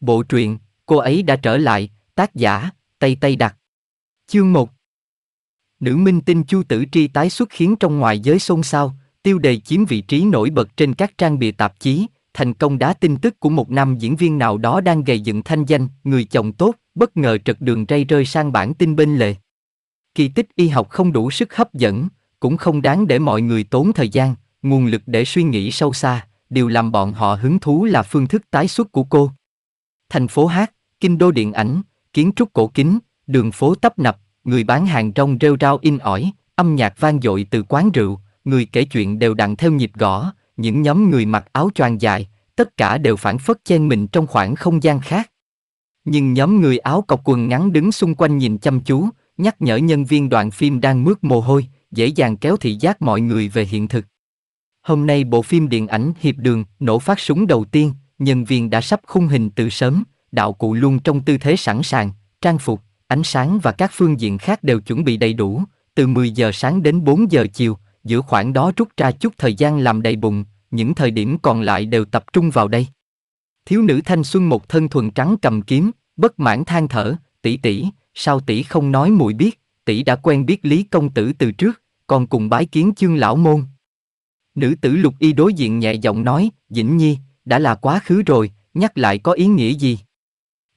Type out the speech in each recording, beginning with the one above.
Bộ truyện, cô ấy đã trở lại, tác giả, Tây Tây đặt Chương 1 Nữ minh tinh Chu Tử Tri tái xuất khiến trong ngoài giới xôn xao, tiêu đề chiếm vị trí nổi bật trên các trang bìa tạp chí, thành công đá tin tức của một nam diễn viên nào đó đang gầy dựng thanh danh, người chồng tốt, bất ngờ trật đường ray rơi sang bản tin bên lề. Kỳ tích y học không đủ sức hấp dẫn, cũng không đáng để mọi người tốn thời gian, nguồn lực để suy nghĩ sâu xa, điều làm bọn họ hứng thú là phương thức tái xuất của cô, thành phố Hát, kinh đô điện ảnh, kiến trúc cổ kính, đường phố tấp nập, người bán hàng rong rêu rao in ỏi, âm nhạc vang dội từ quán rượu, người kể chuyện đều đặn theo nhịp gõ, những nhóm người mặc áo choàng dài, tất cả đều phản phất chen mình trong khoảng không gian khác. Nhưng nhóm người áo cọc quần ngắn đứng xung quanh nhìn chăm chú, nhắc nhở nhân viên đoàn phim đang mướt mồ hôi, dễ dàng kéo thị giác mọi người về hiện thực. Hôm nay bộ phim điện ảnh Hiệp Đường nổ phát súng đầu tiên, nhân viên đã sắp khung hình từ sớm, đạo cụ luôn trong tư thế sẵn sàng, trang phục, ánh sáng và các phương diện khác đều chuẩn bị đầy đủ, từ 10 giờ sáng đến 4 giờ chiều, giữa khoảng đó rút ra chút thời gian làm đầy bụng, những thời điểm còn lại đều tập trung vào đây. Thiếu nữ thanh xuân một thân thuần trắng cầm kiếm, bất mãn than thở, tỷ tỷ, sao tỷ không nói muội biết, tỷ đã quen biết Lý công tử từ trước, còn cùng bái kiến chương lão môn. Nữ tử lục y đối diện nhẹ giọng nói, Dĩnh Nhi, đã là quá khứ rồi, nhắc lại có ý nghĩa gì?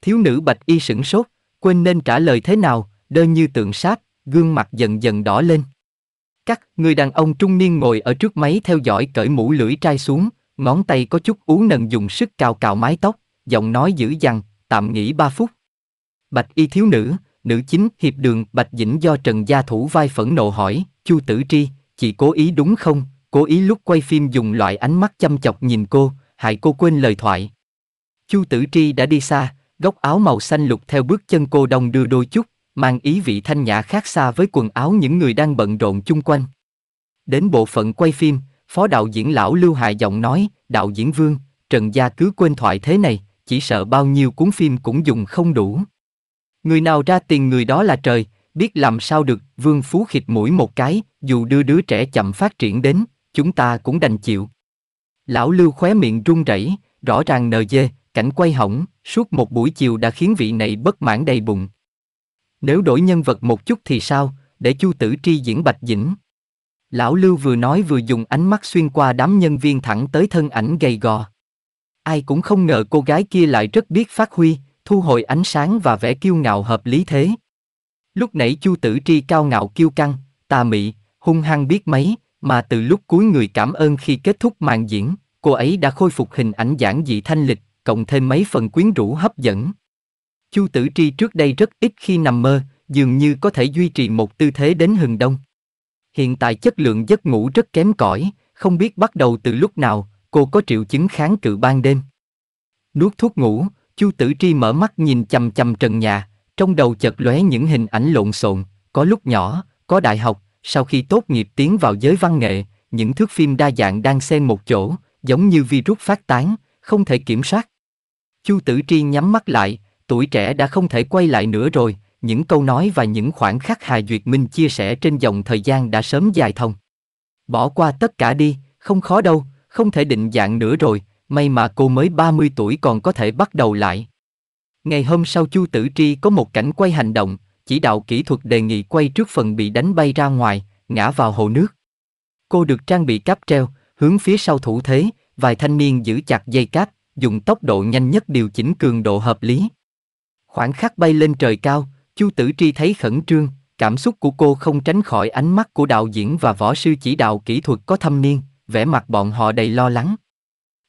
Thiếu nữ bạch y sửng sốt, quên nên trả lời thế nào, đơn như tượng sát, gương mặt dần dần đỏ lên. Các người đàn ông trung niên ngồi ở trước máy theo dõi cởi mũ lưỡi trai xuống, ngón tay có chút ú nần dùng sức cào cào mái tóc, giọng nói dữ dằn, tạm nghỉ ba phút. Bạch y thiếu nữ, nữ chính hiệp đường Bạch Dĩnh do Trần Gia Thủ vai phẫn nộ hỏi, Chu Tử Tri, chị cố ý đúng không? Cố ý lúc quay phim dùng loại ánh mắt chăm chọc nhìn cô, hại cô quên lời thoại. Chu Tử Tri đã đi xa, góc áo màu xanh lục theo bước chân cô đông đưa đôi chút, mang ý vị thanh nhã khác xa với quần áo những người đang bận rộn chung quanh. Đến bộ phận quay phim, phó đạo diễn lão Lưu Hài giọng nói, đạo diễn Vương, Trần Gia cứ quên thoại thế này, chỉ sợ bao nhiêu cuốn phim cũng dùng không đủ. Người nào ra tiền người đó là trời, biết làm sao được, Vương Phú khịt mũi một cái, dù đưa đứa trẻ chậm phát triển đến, chúng ta cũng đành chịu. Lão Lưu khóe miệng run rẩy, rõ ràng nờ dê, cảnh quay hỏng, suốt một buổi chiều đã khiến vị này bất mãn đầy bụng. Nếu đổi nhân vật một chút thì sao, để Chu Tử Tri diễn Bạch Dĩnh. Lão Lưu vừa nói vừa dùng ánh mắt xuyên qua đám nhân viên thẳng tới thân ảnh gầy gò. Ai cũng không ngờ cô gái kia lại rất biết phát huy, thu hồi ánh sáng và vẻ kiêu ngạo hợp lý thế. Lúc nãy Chu Tử Tri cao ngạo kiêu căng, tà mị, hung hăng biết mấy, mà từ lúc cuối người cảm ơn khi kết thúc màn diễn, cô ấy đã khôi phục hình ảnh giản dị thanh lịch, cộng thêm mấy phần quyến rũ hấp dẫn. Chu Tử Tri trước đây rất ít khi nằm mơ, dường như có thể duy trì một tư thế đến hừng đông. Hiện tại chất lượng giấc ngủ rất kém cỏi, không biết bắt đầu từ lúc nào, cô có triệu chứng kháng cự ban đêm. Nuốt thuốc ngủ, Chu Tử Tri mở mắt nhìn chằm chằm trần nhà, trong đầu chợt lóe những hình ảnh lộn xộn, có lúc nhỏ, có đại học, sau khi tốt nghiệp tiến vào giới văn nghệ, những thước phim đa dạng đang xen một chỗ, giống như virus phát tán, không thể kiểm soát. Chu Tử Tri nhắm mắt lại, tuổi trẻ đã không thể quay lại nữa rồi, những câu nói và những khoảng khắc Hà Duyệt Minh chia sẻ trên dòng thời gian đã sớm dài thông. Bỏ qua tất cả đi, không khó đâu, không thể định dạng nữa rồi, may mà cô mới 30 tuổi còn có thể bắt đầu lại. Ngày hôm sau Chu Tử Tri có một cảnh quay hành động, chỉ đạo kỹ thuật đề nghị quay trước phần bị đánh bay ra ngoài, ngã vào hồ nước. Cô được trang bị cáp treo, hướng phía sau thủ thế, vài thanh niên giữ chặt dây cáp, dùng tốc độ nhanh nhất điều chỉnh cường độ hợp lý. Khoảng khắc bay lên trời cao, Chu Tử Tri thấy khẩn trương, cảm xúc của cô không tránh khỏi ánh mắt của đạo diễn và võ sư chỉ đạo kỹ thuật có thâm niên, vẻ mặt bọn họ đầy lo lắng.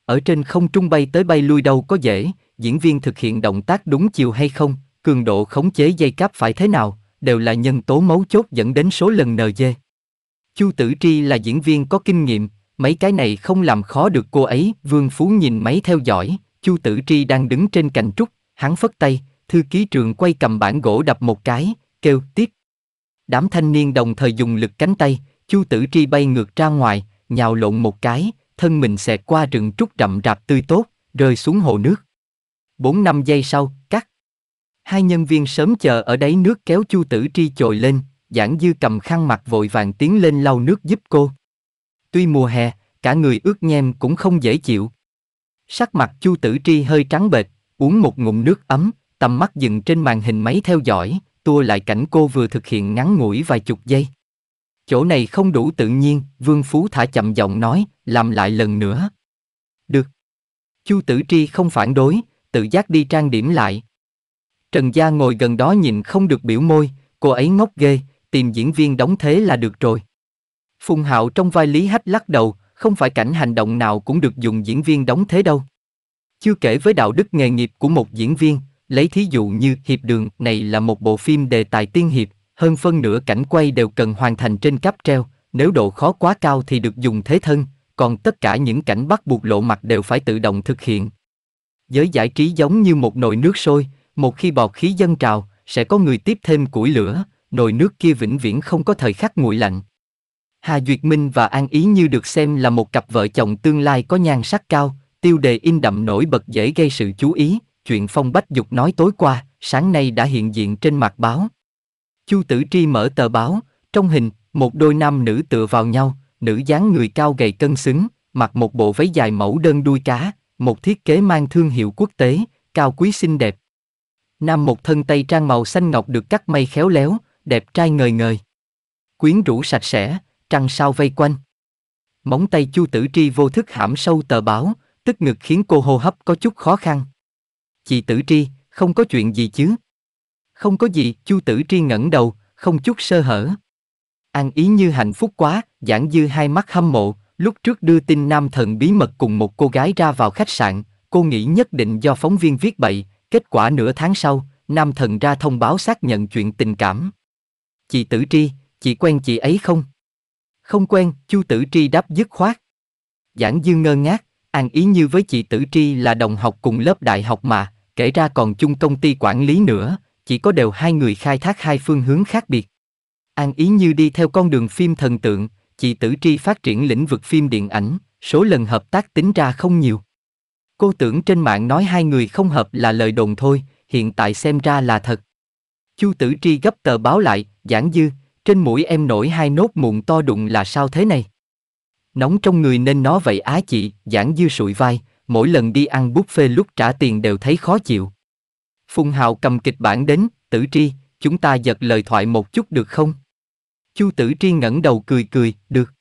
Ở trên không trung bay tới bay lui đâu có dễ, diễn viên thực hiện động tác đúng chiều hay không, cường độ khống chế dây cáp phải thế nào, đều là nhân tố mấu chốt dẫn đến số lần NG. Chu Tử Tri là diễn viên có kinh nghiệm, mấy cái này không làm khó được cô ấy, Vương Phú nhìn máy theo dõi, Chu Tử Tri đang đứng trên cành trúc, hắn phất tay, thư ký trường quay cầm bản gỗ đập một cái, kêu tiếp. Đám thanh niên đồng thời dùng lực cánh tay, Chu Tử Tri bay ngược ra ngoài, nhào lộn một cái, thân mình xẹt qua rừng trúc rậm rạp tươi tốt, rơi xuống hồ nước. Bốn năm giây sau, cắt. Hai nhân viên sớm chờ ở đáy nước kéo Chu Tử Tri chồi lên, Giảng Dư cầm khăn mặt vội vàng tiến lên lau nước giúp cô. Tuy mùa hè, cả người ướt nhem cũng không dễ chịu. Sắc mặt Chu Tử Tri hơi trắng bệch, uống một ngụm nước ấm, tầm mắt dừng trên màn hình máy theo dõi, tua lại cảnh cô vừa thực hiện ngắn ngủi vài chục giây. Chỗ này không đủ tự nhiên, Vương Phú thả chậm giọng nói, làm lại lần nữa. Được. Chu Tử Tri không phản đối, tự giác đi trang điểm lại. Trần Gia ngồi gần đó nhìn không được biểu môi, cô ấy ngốc ghê, tìm diễn viên đóng thế là được rồi. Phùng Hạo trong vai Lý Hách lắc đầu, không phải cảnh hành động nào cũng được dùng diễn viên đóng thế đâu. Chưa kể với đạo đức nghề nghiệp của một diễn viên, lấy thí dụ như Hiệp Đường này là một bộ phim đề tài tiên hiệp, hơn phân nửa cảnh quay đều cần hoàn thành trên cáp treo, nếu độ khó quá cao thì được dùng thế thân, còn tất cả những cảnh bắt buộc lộ mặt đều phải tự động thực hiện. Giới giải trí giống như một nồi nước sôi, một khi bọt khí dân trào, sẽ có người tiếp thêm củi lửa, nồi nước kia vĩnh viễn không có thời khắc nguội lạnh. Hà Duyệt Minh và An Ý như được xem là một cặp vợ chồng tương lai có nhan sắc cao, tiêu đề in đậm nổi bật dễ gây sự chú ý, chuyện Phong Bách Dục nói tối qua, sáng nay đã hiện diện trên mặt báo. Chu Tử Tri mở tờ báo, trong hình, một đôi nam nữ tựa vào nhau, nữ dáng người cao gầy cân xứng, mặc một bộ váy dài mẫu đơn đuôi cá, một thiết kế mang thương hiệu quốc tế, cao quý xinh đẹp, Nam một thân tây trang màu xanh ngọc được cắt may khéo léo, đẹp trai ngời ngời. Quyến rũ sạch sẽ, trăng sao vây quanh. Móng tay Chu Tử Tri vô thức hãm sâu tờ báo, tức ngực khiến cô hô hấp có chút khó khăn. Chị Tử Tri, không có chuyện gì chứ? Không có gì, Chu Tử Tri ngẩng đầu, không chút sơ hở. An ý như hạnh phúc quá, giảng dư hai mắt hâm mộ, lúc trước đưa tin nam thần bí mật cùng một cô gái ra vào khách sạn, cô nghĩ nhất định do phóng viên viết bậy, Kết quả nửa tháng sau, nam thần ra thông báo xác nhận chuyện tình cảm. Chị Tử Tri, chị quen chị ấy không? Không quen, Chu Tử Tri đáp dứt khoát. Giảng Dương ngơ ngác, An Ý Như với chị Tử Tri là đồng học cùng lớp đại học mà, kể ra còn chung công ty quản lý nữa, chỉ có đều hai người khai thác hai phương hướng khác biệt. An Ý Như đi theo con đường phim thần tượng, chị Tử Tri phát triển lĩnh vực phim điện ảnh, số lần hợp tác tính ra không nhiều. Cô tưởng trên mạng nói hai người không hợp là lời đồn thôi, hiện tại xem ra là thật. Chu Tử Tri gấp tờ báo lại, giảng dư, trên mũi em nổi hai nốt mụn to đụng là sao thế này? Nóng trong người nên nó vậy á chị, giảng dư sụi vai, mỗi lần đi ăn buffet lúc trả tiền đều thấy khó chịu. Phùng Hào cầm kịch bản đến, Tử Tri, chúng ta giật lời thoại một chút được không? Chu Tử Tri ngẩng đầu cười cười, được.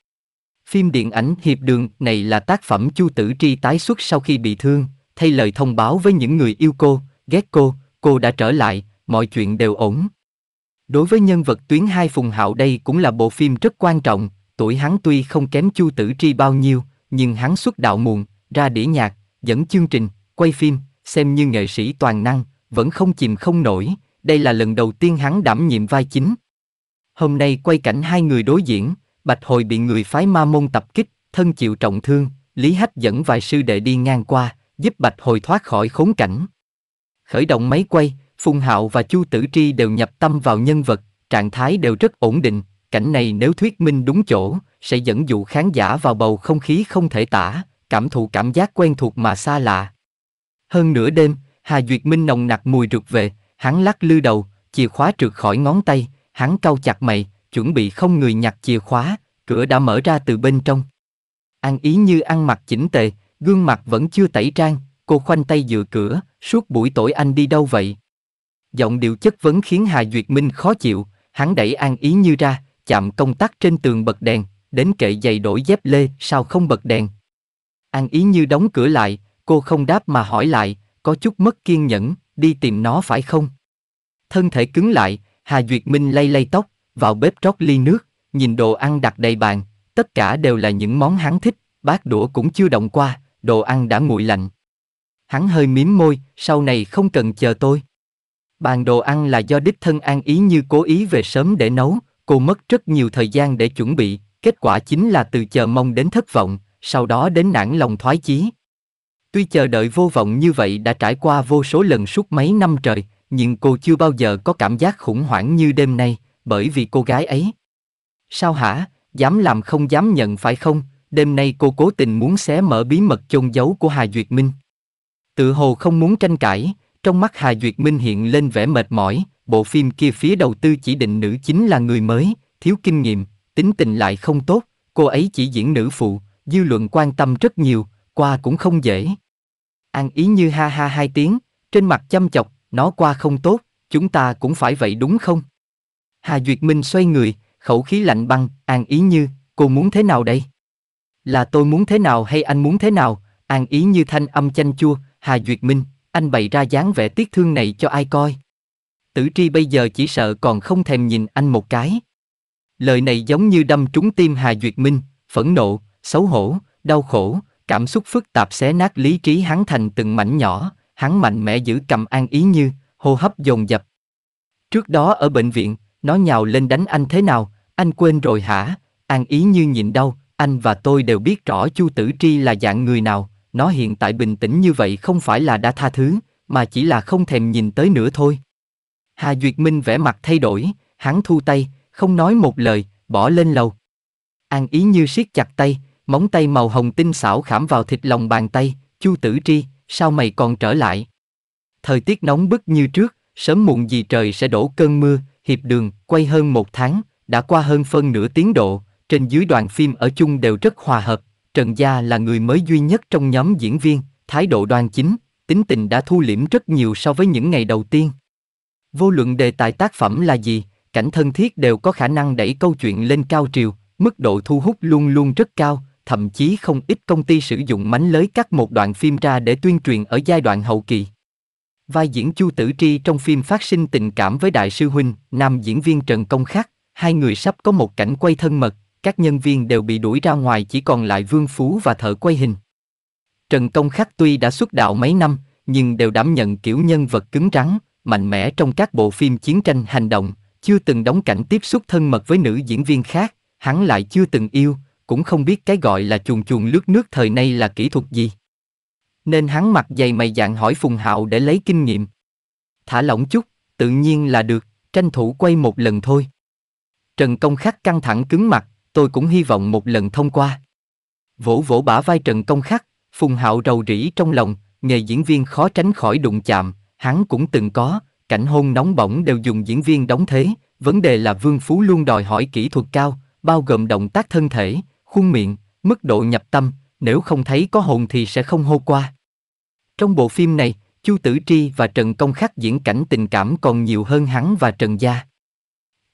Phim điện ảnh Hiệp Đường này là tác phẩm Chu Tử Tri tái xuất sau khi bị thương, thay lời thông báo với những người yêu cô, ghét cô, cô đã trở lại, mọi chuyện đều ổn. Đối với nhân vật tuyến hai Phùng Hạo đây cũng là bộ phim rất quan trọng, tuổi hắn tuy không kém Chu Tử Tri bao nhiêu, nhưng hắn xuất đạo muộn, ra đĩa nhạc, dẫn chương trình, quay phim, xem như nghệ sĩ toàn năng, vẫn không chìm không nổi, đây là lần đầu tiên hắn đảm nhiệm vai chính. Hôm nay quay cảnh hai người đối diện Bạch Hồi bị người phái ma môn tập kích, thân chịu trọng thương, Lý Hách dẫn vài sư đệ đi ngang qua, giúp Bạch Hồi thoát khỏi khốn cảnh. Khởi động máy quay, Phùng Hạo và Chu Tử Tri đều nhập tâm vào nhân vật, trạng thái đều rất ổn định, cảnh này nếu thuyết minh đúng chỗ, sẽ dẫn dụ khán giả vào bầu không khí không thể tả, cảm thụ cảm giác quen thuộc mà xa lạ. Hơn nửa đêm, Hà Duyệt Minh nồng nặc mùi rượt về, hắn lắc lư đầu, chìa khóa trượt khỏi ngón tay, hắn cau chặt mày, chuẩn bị không người nhặt chìa khóa, cửa đã mở ra từ bên trong. An ý như ăn mặc chỉnh tề, gương mặt vẫn chưa tẩy trang, cô khoanh tay dựa cửa, suốt buổi tối anh đi đâu vậy? Giọng điệu chất vấn khiến Hà Duyệt Minh khó chịu, hắn đẩy An ý như ra, chạm công tắc trên tường bật đèn, đến kệ giày đổi dép lê, sao không bật đèn? An ý như đóng cửa lại, cô không đáp mà hỏi lại, có chút mất kiên nhẫn, đi tìm nó phải không? Thân thể cứng lại, Hà Duyệt Minh lay lay tóc, vào bếp trót ly nước, nhìn đồ ăn đặt đầy bàn, tất cả đều là những món hắn thích, bát đũa cũng chưa động qua, đồ ăn đã nguội lạnh. Hắn hơi miếm môi, sau này không cần chờ tôi. Bàn đồ ăn là do đích thân an ý như cố ý về sớm để nấu, cô mất rất nhiều thời gian để chuẩn bị, kết quả chính là từ chờ mong đến thất vọng, sau đó đến nản lòng thoái chí. Tuy chờ đợi vô vọng như vậy đã trải qua vô số lần suốt mấy năm trời, nhưng cô chưa bao giờ có cảm giác khủng hoảng như đêm nay, bởi vì cô gái ấy. Sao hả, dám làm không dám nhận phải không, đêm nay cô cố tình muốn xé mở bí mật chôn giấu của Hà Duyệt Minh. Tự hồ không muốn tranh cãi, trong mắt Hà Duyệt Minh hiện lên vẻ mệt mỏi, bộ phim kia phía đầu tư chỉ định nữ chính là người mới, thiếu kinh nghiệm, tính tình lại không tốt, cô ấy chỉ diễn nữ phụ, dư luận quan tâm rất nhiều, qua cũng không dễ. An ý như ha ha hai tiếng, trên mặt chăm chọc, nó qua không tốt, chúng ta cũng phải vậy đúng không? Hà Duyệt Minh xoay người, khẩu khí lạnh băng, An Ý Như, cô muốn thế nào đây? Là tôi muốn thế nào hay anh muốn thế nào? An Ý Như thanh âm chanh chua, Hà Duyệt Minh, anh bày ra dáng vẻ tiếc thương này cho ai coi? Tử Tri bây giờ chỉ sợ còn không thèm nhìn anh một cái. Lời này giống như đâm trúng tim Hà Duyệt Minh, phẫn nộ, xấu hổ, đau khổ, cảm xúc phức tạp xé nát lý trí hắn thành từng mảnh nhỏ, hắn mạnh mẽ giữ cầm An Ý Như, hô hấp dồn dập. Trước đó ở bệnh viện, nó nhào lên đánh anh thế nào, anh quên rồi hả? An ý như nhịn đau, anh và tôi đều biết rõ Chu Tử Tri là dạng người nào, nó hiện tại bình tĩnh như vậy không phải là đã tha thứ, mà chỉ là không thèm nhìn tới nữa thôi. Hà Duyệt Minh vẻ mặt thay đổi, hắn thu tay, không nói một lời, bỏ lên lầu. An ý như siết chặt tay, móng tay màu hồng tinh xảo khảm vào thịt lòng bàn tay, Chu Tử Tri, sao mày còn trở lại? Thời tiết nóng bức như trước, sớm muộn gì trời sẽ đổ cơn mưa, Hiệp Đường, quay hơn một tháng, đã qua hơn phân nửa tiến độ, trên dưới đoàn phim ở chung đều rất hòa hợp, Trần Gia là người mới duy nhất trong nhóm diễn viên, thái độ đoan chính, tính tình đã thu liễm rất nhiều so với những ngày đầu tiên. Vô luận đề tài tác phẩm là gì, cảnh thân thiết đều có khả năng đẩy câu chuyện lên cao triều, mức độ thu hút luôn luôn rất cao, thậm chí không ít công ty sử dụng mánh lới cắt một đoạn phim ra để tuyên truyền ở giai đoạn hậu kỳ vai diễn Chu Tử Tri trong phim phát sinh tình cảm với Đại sư Huynh, nam diễn viên Trần Công Khắc, hai người sắp có một cảnh quay thân mật, các nhân viên đều bị đuổi ra ngoài chỉ còn lại Vương Phú và thợ quay hình. Trần Công Khắc tuy đã xuất đạo mấy năm, nhưng đều đảm nhận kiểu nhân vật cứng rắn, mạnh mẽ trong các bộ phim chiến tranh hành động, chưa từng đóng cảnh tiếp xúc thân mật với nữ diễn viên khác, hắn lại chưa từng yêu, cũng không biết cái gọi là chuồn chuồn lướt nước thời nay là kỹ thuật gì nên hắn mặt dày mày dạng hỏi Phùng Hạo để lấy kinh nghiệm. Thả lỏng chút, tự nhiên là được, tranh thủ quay một lần thôi. Trần Công Khắc căng thẳng cứng mặt, tôi cũng hy vọng một lần thông qua. Vỗ vỗ bả vai Trần Công Khắc, Phùng Hạo rầu rĩ trong lòng, nghề diễn viên khó tránh khỏi đụng chạm, hắn cũng từng có, cảnh hôn nóng bỏng đều dùng diễn viên đóng thế, vấn đề là Vương Phú luôn đòi hỏi kỹ thuật cao, bao gồm động tác thân thể, khuôn miệng, mức độ nhập tâm, nếu không thấy có hồn thì sẽ không hô qua. Trong bộ phim này, Chu Tử Tri và Trần Công Khắc diễn cảnh tình cảm còn nhiều hơn hắn và Trần Gia.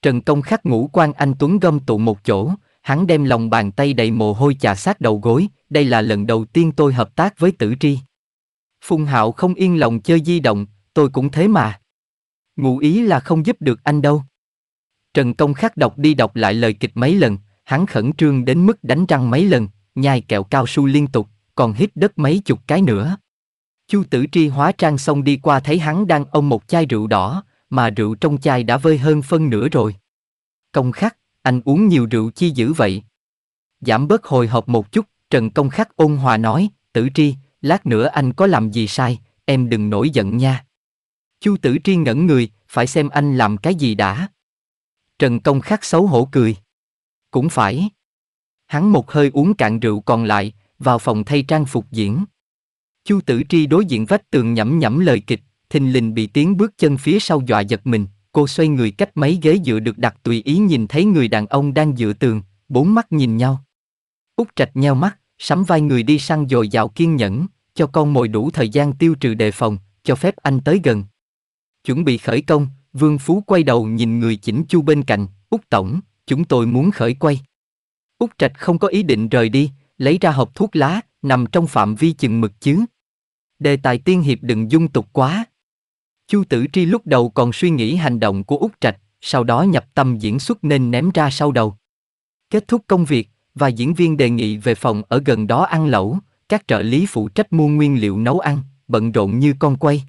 Trần Công Khắc ngủ quan anh Tuấn gom tụ một chỗ, hắn đem lòng bàn tay đầy mồ hôi chà sát đầu gối, đây là lần đầu tiên tôi hợp tác với Tử Tri. Phùng Hạo không yên lòng chơi di động, tôi cũng thế mà. Ngụ ý là không giúp được anh đâu. Trần Công Khắc đọc đi đọc lại lời kịch mấy lần, hắn khẩn trương đến mức đánh răng mấy lần, nhai kẹo cao su liên tục, còn hít đất mấy chục cái nữa. Chu tử tri hóa trang xong đi qua thấy hắn đang ôm một chai rượu đỏ, mà rượu trong chai đã vơi hơn phân nửa rồi. Công khắc, anh uống nhiều rượu chi dữ vậy? Giảm bớt hồi hộp một chút, Trần Công khắc ôn hòa nói, tử tri, lát nữa anh có làm gì sai, em đừng nổi giận nha. Chu tử tri ngẩn người, phải xem anh làm cái gì đã. Trần Công khắc xấu hổ cười. Cũng phải. Hắn một hơi uống cạn rượu còn lại, vào phòng thay trang phục diễn. Chu Tử Tri đối diện vách tường nhẩm nhẩm lời kịch, thình lình bị tiếng bước chân phía sau dọa giật mình, cô xoay người cách mấy ghế dựa được đặt tùy ý nhìn thấy người đàn ông đang dựa tường, bốn mắt nhìn nhau. Úc Trạch nheo mắt, sắm vai người đi săn dồi dào kiên nhẫn, cho con mồi đủ thời gian tiêu trừ đề phòng, cho phép anh tới gần. Chuẩn bị khởi công, Vương Phú quay đầu nhìn người chỉnh chu bên cạnh, Úc Tổng, chúng tôi muốn khởi quay. Úc Trạch không có ý định rời đi, lấy ra hộp thuốc lá, nằm trong phạm vi chừng mực chứ. Đề tài tiên hiệp đừng dung tục quá. Chu Tử Tri lúc đầu còn suy nghĩ hành động của Úc Trạch, sau đó nhập tâm diễn xuất nên ném ra sau đầu. Kết thúc công việc, và diễn viên đề nghị về phòng ở gần đó ăn lẩu, các trợ lý phụ trách mua nguyên liệu nấu ăn, bận rộn như con quay.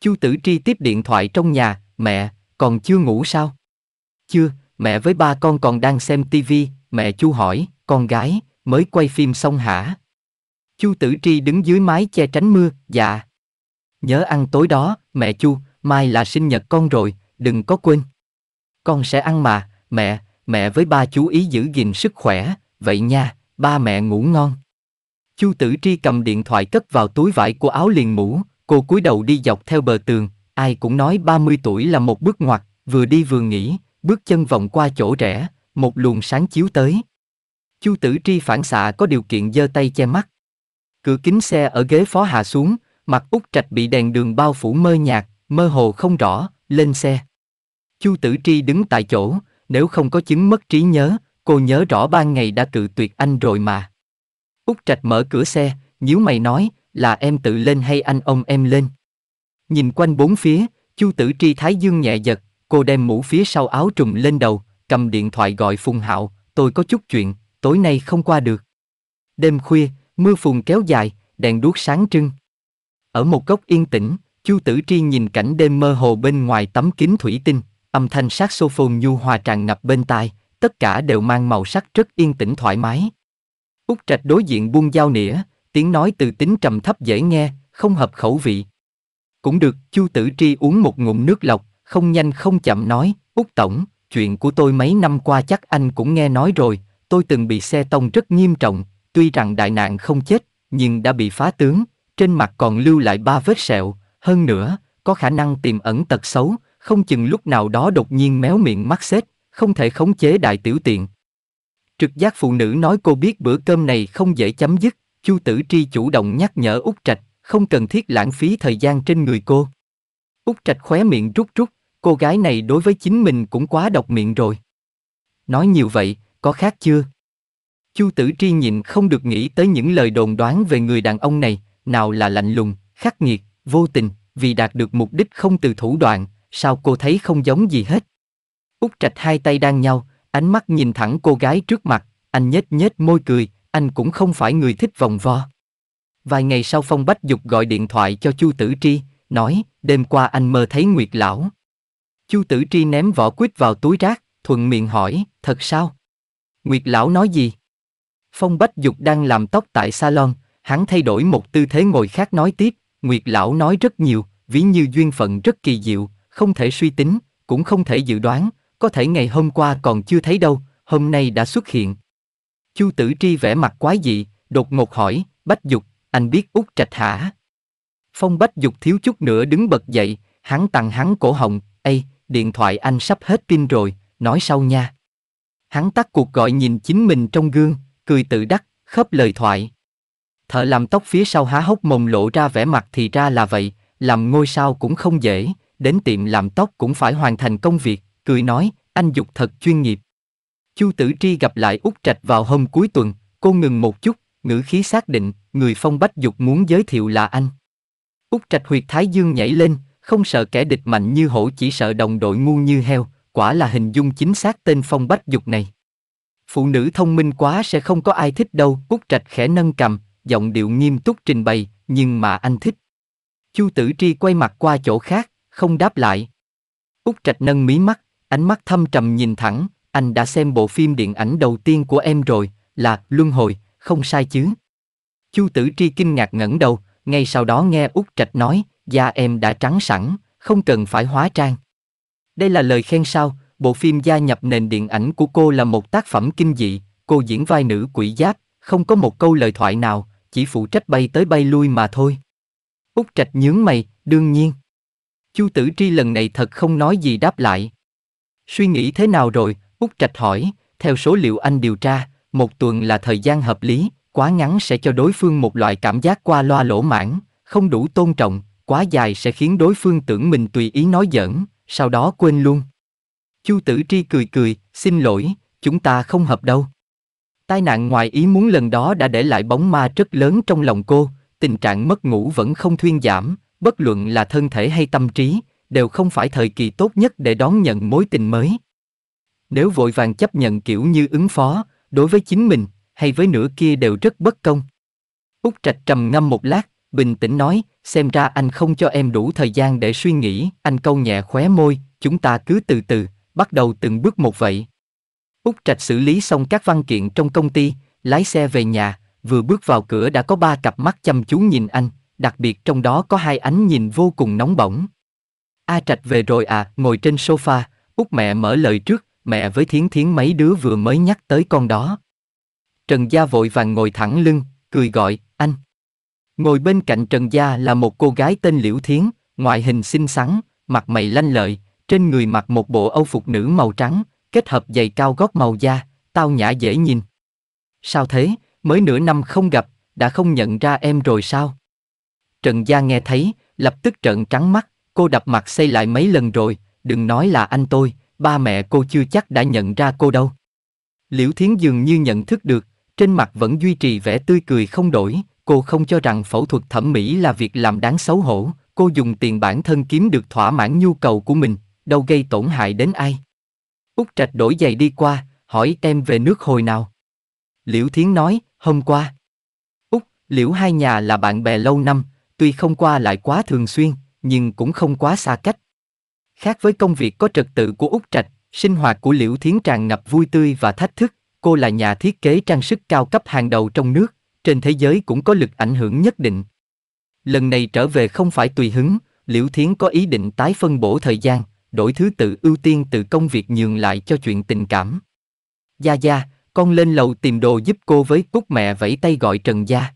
Chu Tử Tri tiếp điện thoại trong nhà, mẹ, còn chưa ngủ sao? Chưa, mẹ với ba con còn đang xem tivi, Mẹ Chu hỏi, con gái, mới quay phim xong hả? Chu Tử Tri đứng dưới mái che tránh mưa, dạ. Nhớ ăn tối đó, mẹ Chu, mai là sinh nhật con rồi, đừng có quên. Con sẽ ăn mà, mẹ, mẹ với ba chú ý giữ gìn sức khỏe, vậy nha, ba mẹ ngủ ngon. Chu Tử Tri cầm điện thoại cất vào túi vải của áo liền mũ, cô cúi đầu đi dọc theo bờ tường, ai cũng nói 30 tuổi là một bước ngoặt, vừa đi vừa nghĩ, bước chân vòng qua chỗ trẻ một luồng sáng chiếu tới. Chu Tử Tri phản xạ có điều kiện giơ tay che mắt. Cửa kính xe ở ghế phó hạ xuống, mặt út trạch bị đèn đường bao phủ mơ nhạt, mơ hồ không rõ, lên xe. Chu Tử Tri đứng tại chỗ, nếu không có chứng mất trí nhớ, cô nhớ rõ ban ngày đã cự tuyệt anh rồi mà. Út trạch mở cửa xe, nhíu mày nói, là em tự lên hay anh ông em lên? Nhìn quanh bốn phía, Chu Tử Tri Thái Dương nhẹ giật, cô đem mũ phía sau áo trùm lên đầu, cầm điện thoại gọi Phùng Hạo, tôi có chút chuyện, tối nay không qua được. Đêm khuya, mưa phùn kéo dài, đèn đuốc sáng trưng. Ở một góc yên tĩnh, Chu Tử Tri nhìn cảnh đêm mơ hồ bên ngoài tấm kính thủy tinh, âm thanh saxophone nhu hòa tràn ngập bên tai, tất cả đều mang màu sắc rất yên tĩnh thoải mái. Úc Trạch đối diện buông dao nĩa, tiếng nói từ tính trầm thấp dễ nghe, không hợp khẩu vị. Cũng được, Chu Tử Tri uống một ngụm nước lọc, không nhanh không chậm nói, Úc Tổng, chuyện của tôi mấy năm qua chắc anh cũng nghe nói rồi, tôi từng bị xe tông rất nghiêm trọng, tuy rằng đại nạn không chết, nhưng đã bị phá tướng, trên mặt còn lưu lại ba vết sẹo, hơn nữa, có khả năng tiềm ẩn tật xấu, không chừng lúc nào đó đột nhiên méo miệng mắc xếp, không thể khống chế đại tiểu tiện. Trực giác phụ nữ nói cô biết bữa cơm này không dễ chấm dứt, Chu Tử Tri chủ động nhắc nhở Úc Trạch, không cần thiết lãng phí thời gian trên người cô. Úc Trạch khóe miệng rút rút, cô gái này đối với chính mình cũng quá độc miệng rồi. Nói nhiều vậy, có khác chưa? Chu Tử Tri nhịn không được nghĩ tới những lời đồn đoán về người đàn ông này, nào là lạnh lùng, khắc nghiệt, vô tình, vì đạt được mục đích không từ thủ đoạn, sao cô thấy không giống gì hết. Úc Trạch hai tay đang nhau, ánh mắt nhìn thẳng cô gái trước mặt, anh nhếch nhếch môi cười, anh cũng không phải người thích vòng vo. Vài ngày sau Phong Bách Dục gọi điện thoại cho Chu Tử Tri, nói, đêm qua anh mơ thấy Nguyệt Lão, Chu Tử Tri ném vỏ quýt vào túi rác, thuận miệng hỏi, thật sao? Nguyệt lão nói gì? Phong Bách Dục đang làm tóc tại salon, hắn thay đổi một tư thế ngồi khác nói tiếp, Nguyệt lão nói rất nhiều, ví như duyên phận rất kỳ diệu, không thể suy tính, cũng không thể dự đoán, có thể ngày hôm qua còn chưa thấy đâu, hôm nay đã xuất hiện. Chu Tử Tri vẽ mặt quái dị, đột ngột hỏi, Bách Dục, anh biết út Trạch hả? Phong Bách Dục thiếu chút nữa đứng bật dậy, hắn tặng hắn cổ họng, Ây, điện thoại anh sắp hết pin rồi, nói sau nha. Hắn tắt cuộc gọi nhìn chính mình trong gương, cười tự đắc, khớp lời thoại. Thợ làm tóc phía sau há hốc mồm lộ ra vẻ mặt thì ra là vậy, làm ngôi sao cũng không dễ, đến tiệm làm tóc cũng phải hoàn thành công việc, cười nói, anh dục thật chuyên nghiệp. Chu Tử Tri gặp lại Úc Trạch vào hôm cuối tuần, cô ngừng một chút, ngữ khí xác định, người phong bách dục muốn giới thiệu là anh. Úc Trạch huyệt thái dương nhảy lên, không sợ kẻ địch mạnh như hổ chỉ sợ đồng đội ngu như heo, quả là hình dung chính xác tên phong bách dục này. Phụ nữ thông minh quá sẽ không có ai thích đâu, Úc Trạch khẽ nâng cầm, giọng điệu nghiêm túc trình bày, nhưng mà anh thích. Chu Tử Tri quay mặt qua chỗ khác, không đáp lại. Úc Trạch nâng mí mắt, ánh mắt thâm trầm nhìn thẳng, anh đã xem bộ phim điện ảnh đầu tiên của em rồi, là Luân Hồi, không sai chứ. Chu Tử Tri kinh ngạc ngẩng đầu, ngay sau đó nghe Úc Trạch nói, da em đã trắng sẵn, không cần phải hóa trang. Đây là lời khen sao, bộ phim gia nhập nền điện ảnh của cô là một tác phẩm kinh dị, cô diễn vai nữ quỷ giáp, không có một câu lời thoại nào, chỉ phụ trách bay tới bay lui mà thôi. Úc Trạch nhướng mày, đương nhiên. Chu Tử Tri lần này thật không nói gì đáp lại. Suy nghĩ thế nào rồi, Úc Trạch hỏi, theo số liệu anh điều tra, một tuần là thời gian hợp lý, quá ngắn sẽ cho đối phương một loại cảm giác qua loa lỗ mãn, không đủ tôn trọng, quá dài sẽ khiến đối phương tưởng mình tùy ý nói giỡn, sau đó quên luôn. Chu Tử Tri cười cười, xin lỗi, chúng ta không hợp đâu. Tai nạn ngoài ý muốn lần đó đã để lại bóng ma rất lớn trong lòng cô, tình trạng mất ngủ vẫn không thuyên giảm, bất luận là thân thể hay tâm trí, đều không phải thời kỳ tốt nhất để đón nhận mối tình mới. Nếu vội vàng chấp nhận kiểu như ứng phó, đối với chính mình, hay với nửa kia đều rất bất công. Úc Trạch trầm ngâm một lát, bình tĩnh nói, xem ra anh không cho em đủ thời gian để suy nghĩ, anh câu nhẹ khóe môi, chúng ta cứ từ từ, bắt đầu từng bước một vậy. út Trạch xử lý xong các văn kiện trong công ty, lái xe về nhà, vừa bước vào cửa đã có ba cặp mắt chăm chú nhìn anh, đặc biệt trong đó có hai ánh nhìn vô cùng nóng bỏng. A Trạch về rồi à, ngồi trên sofa, út mẹ mở lời trước, mẹ với thiến thiến mấy đứa vừa mới nhắc tới con đó. Trần Gia vội vàng ngồi thẳng lưng, cười gọi, anh. Ngồi bên cạnh Trần Gia là một cô gái tên Liễu Thiến, ngoại hình xinh xắn, mặt mày lanh lợi, trên người mặc một bộ âu phục nữ màu trắng, kết hợp giày cao gót màu da, tao nhã dễ nhìn. Sao thế, mới nửa năm không gặp, đã không nhận ra em rồi sao? Trần Gia nghe thấy, lập tức trợn trắng mắt, cô đập mặt xây lại mấy lần rồi, đừng nói là anh tôi, ba mẹ cô chưa chắc đã nhận ra cô đâu. Liễu Thiến dường như nhận thức được, trên mặt vẫn duy trì vẻ tươi cười không đổi, cô không cho rằng phẫu thuật thẩm mỹ là việc làm đáng xấu hổ, cô dùng tiền bản thân kiếm được thỏa mãn nhu cầu của mình, đâu gây tổn hại đến ai. út Trạch đổi giày đi qua, hỏi em về nước hồi nào. Liễu Thiến nói, hôm qua. út, Liễu hai nhà là bạn bè lâu năm, tuy không qua lại quá thường xuyên, nhưng cũng không quá xa cách. Khác với công việc có trật tự của út Trạch, sinh hoạt của Liễu Thiến tràn ngập vui tươi và thách thức, cô là nhà thiết kế trang sức cao cấp hàng đầu trong nước, trên thế giới cũng có lực ảnh hưởng nhất định. Lần này trở về không phải tùy hứng, Liễu Thiến có ý định tái phân bổ thời gian, đổi thứ tự ưu tiên từ công việc nhường lại cho chuyện tình cảm. Gia Gia, con lên lầu tìm đồ giúp cô với cúc mẹ vẫy tay gọi Trần Gia.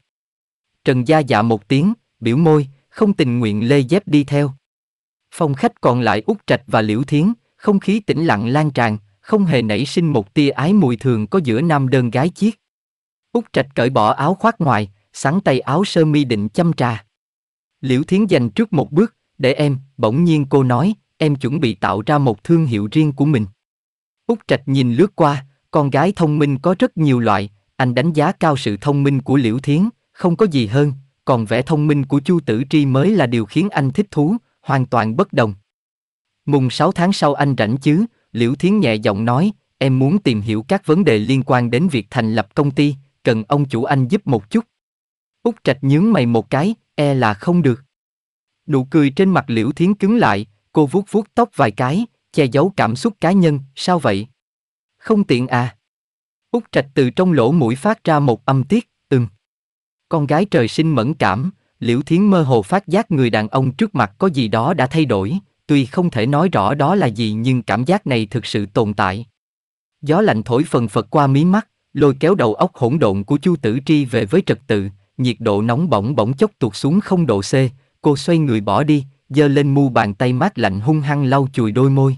Trần Gia dạ một tiếng, biểu môi, không tình nguyện lê dép đi theo. Phòng khách còn lại út Trạch và Liễu Thiến, không khí tĩnh lặng lan tràn, không hề nảy sinh một tia ái mùi thường có giữa nam đơn gái chiếc. Úc Trạch cởi bỏ áo khoác ngoài, sắn tay áo sơ mi định chăm trà. Liễu Thiến dành trước một bước, để em, bỗng nhiên cô nói, em chuẩn bị tạo ra một thương hiệu riêng của mình. Úc Trạch nhìn lướt qua, con gái thông minh có rất nhiều loại, anh đánh giá cao sự thông minh của Liễu Thiến, không có gì hơn, còn vẻ thông minh của Chu Tử Tri mới là điều khiến anh thích thú, hoàn toàn bất đồng. Mùng 6 tháng sau anh rảnh chứ, Liễu Thiến nhẹ giọng nói, em muốn tìm hiểu các vấn đề liên quan đến việc thành lập công ty, cần ông chủ anh giúp một chút. Úc Trạch nhướng mày một cái, e là không được. Nụ cười trên mặt Liễu Thiến cứng lại, cô vuốt vuốt tóc vài cái, che giấu cảm xúc cá nhân, sao vậy? Không tiện à? Úc Trạch từ trong lỗ mũi phát ra một âm tiết, ừm. Con gái trời sinh mẫn cảm, Liễu Thiến mơ hồ phát giác người đàn ông trước mặt có gì đó đã thay đổi, tuy không thể nói rõ đó là gì nhưng cảm giác này thực sự tồn tại. Gió lạnh thổi phần phật qua mí mắt, lôi kéo đầu óc hỗn độn của Chu Tử Tri về với trật tự, nhiệt độ nóng bỏng bỗng chốc tuột xuống không độ C, cô xoay người bỏ đi, giơ lên mu bàn tay mát lạnh hung hăng lau chùi đôi môi.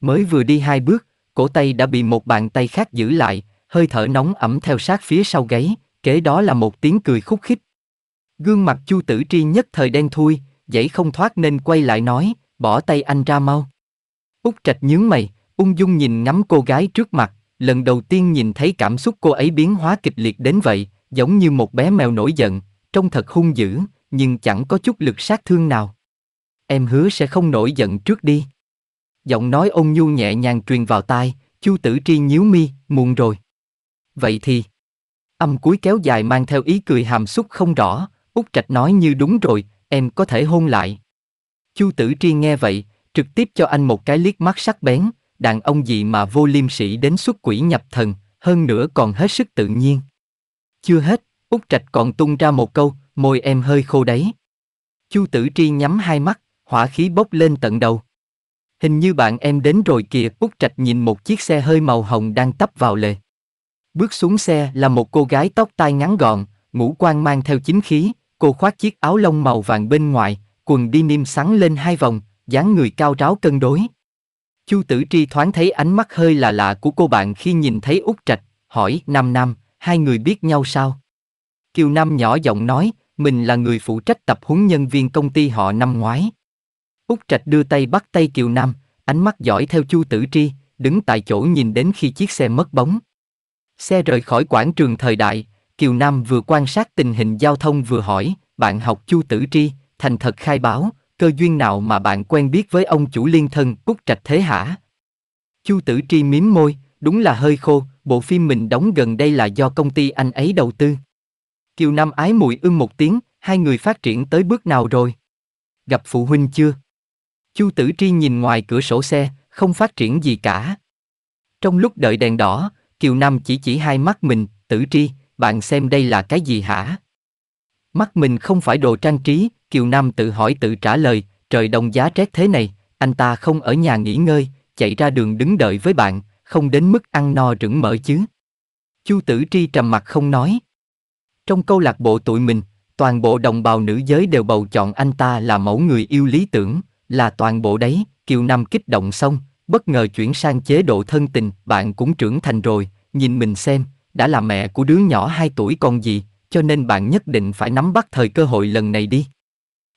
Mới vừa đi hai bước, cổ tay đã bị một bàn tay khác giữ lại, hơi thở nóng ẩm theo sát phía sau gáy, kế đó là một tiếng cười khúc khích. Gương mặt Chu Tử Tri nhất thời đen thui, dãy không thoát nên quay lại nói, bỏ tay anh ra mau. út Trạch nhướng mày, ung dung nhìn ngắm cô gái trước mặt, lần đầu tiên nhìn thấy cảm xúc cô ấy biến hóa kịch liệt đến vậy, giống như một bé mèo nổi giận, trông thật hung dữ, nhưng chẳng có chút lực sát thương nào. Em hứa sẽ không nổi giận trước đi. Giọng nói ông nhu nhẹ nhàng truyền vào tai, Chu Tử Tri nhíu mi, muộn rồi. Vậy thì, âm cuối kéo dài mang theo ý cười hàm xúc không rõ, Úc Trạch nói như đúng rồi, em có thể hôn lại. Chu Tử Tri nghe vậy, trực tiếp cho anh một cái liếc mắt sắc bén, đàn ông gì mà vô liêm sĩ đến xuất quỷ nhập thần, hơn nữa còn hết sức tự nhiên. Chưa hết, Úc Trạch còn tung ra một câu, môi em hơi khô đấy. Chu Tử Tri nhắm hai mắt, hỏa khí bốc lên tận đầu. Hình như bạn em đến rồi kìa, Úc Trạch nhìn một chiếc xe hơi màu hồng đang tấp vào lề. Bước xuống xe là một cô gái tóc tai ngắn gọn, ngũ quan mang theo chính khí, cô khoác chiếc áo lông màu vàng bên ngoài, quần đi niêm sắn lên hai vòng, dáng người cao ráo cân đối, Chu Tử Tri thoáng thấy ánh mắt hơi là lạ của cô bạn khi nhìn thấy Úc Trạch, hỏi Nam Nam, hai người biết nhau sao? Kiều Nam nhỏ giọng nói, mình là người phụ trách tập huấn nhân viên công ty họ năm ngoái. Úc Trạch đưa tay bắt tay Kiều Nam, ánh mắt giỏi theo Chu Tử Tri, đứng tại chỗ nhìn đến khi chiếc xe mất bóng. Xe rời khỏi quảng trường thời đại, Kiều Nam vừa quan sát tình hình giao thông vừa hỏi, bạn học Chu Tử Tri, thành thật khai báo, cơ duyên nào mà bạn quen biết với ông chủ liên thân Úc Trạch Thế hả? Chu Tử Tri mím môi, đúng là hơi khô, bộ phim mình đóng gần đây là do công ty anh ấy đầu tư. Kiều Nam ái mùi ưng một tiếng, hai người phát triển tới bước nào rồi? Gặp phụ huynh chưa? Chu Tử Tri nhìn ngoài cửa sổ xe, không phát triển gì cả. Trong lúc đợi đèn đỏ, Kiều Nam chỉ chỉ hai mắt mình, Tử Tri, bạn xem đây là cái gì hả? Mắt mình không phải đồ trang trí, Kiều Nam tự hỏi tự trả lời, trời đông giá rét thế này, anh ta không ở nhà nghỉ ngơi, chạy ra đường đứng đợi với bạn, không đến mức ăn no rửng mỡ chứ. Chu Tử Tri trầm mặc không nói. Trong câu lạc bộ tụi mình, toàn bộ đồng bào nữ giới đều bầu chọn anh ta là mẫu người yêu lý tưởng, là toàn bộ đấy, Kiều Nam kích động xong, bất ngờ chuyển sang chế độ thân tình, bạn cũng trưởng thành rồi, nhìn mình xem, đã là mẹ của đứa nhỏ 2 tuổi còn gì, cho nên bạn nhất định phải nắm bắt thời cơ hội lần này đi.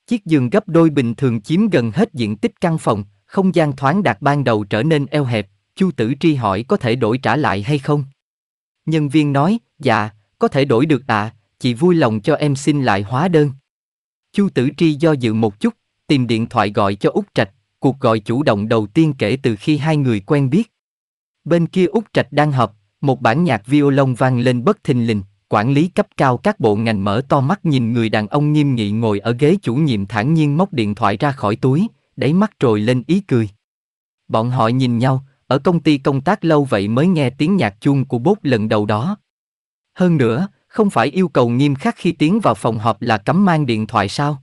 Chiếc giường gấp đôi bình thường chiếm gần hết diện tích căn phòng, không gian thoáng đạt ban đầu trở nên eo hẹp, Chu Tử Tri hỏi có thể đổi trả lại hay không? Nhân viên nói, dạ, có thể đổi được ạ, à, chị vui lòng cho em xin lại hóa đơn. Chu Tử Tri do dự một chút, tìm điện thoại gọi cho Úc Trạch, cuộc gọi chủ động đầu tiên kể từ khi hai người quen biết. Bên kia Úc Trạch đang họp, một bản nhạc violon vang lên bất thình lình quản lý cấp cao các bộ ngành mở to mắt nhìn người đàn ông nghiêm nghị ngồi ở ghế chủ nhiệm thản nhiên móc điện thoại ra khỏi túi, đáy mắt trồi lên ý cười. Bọn họ nhìn nhau, ở công ty công tác lâu vậy mới nghe tiếng nhạc chuông của bốt lần đầu đó. Hơn nữa, không phải yêu cầu nghiêm khắc khi tiến vào phòng họp là cấm mang điện thoại sao?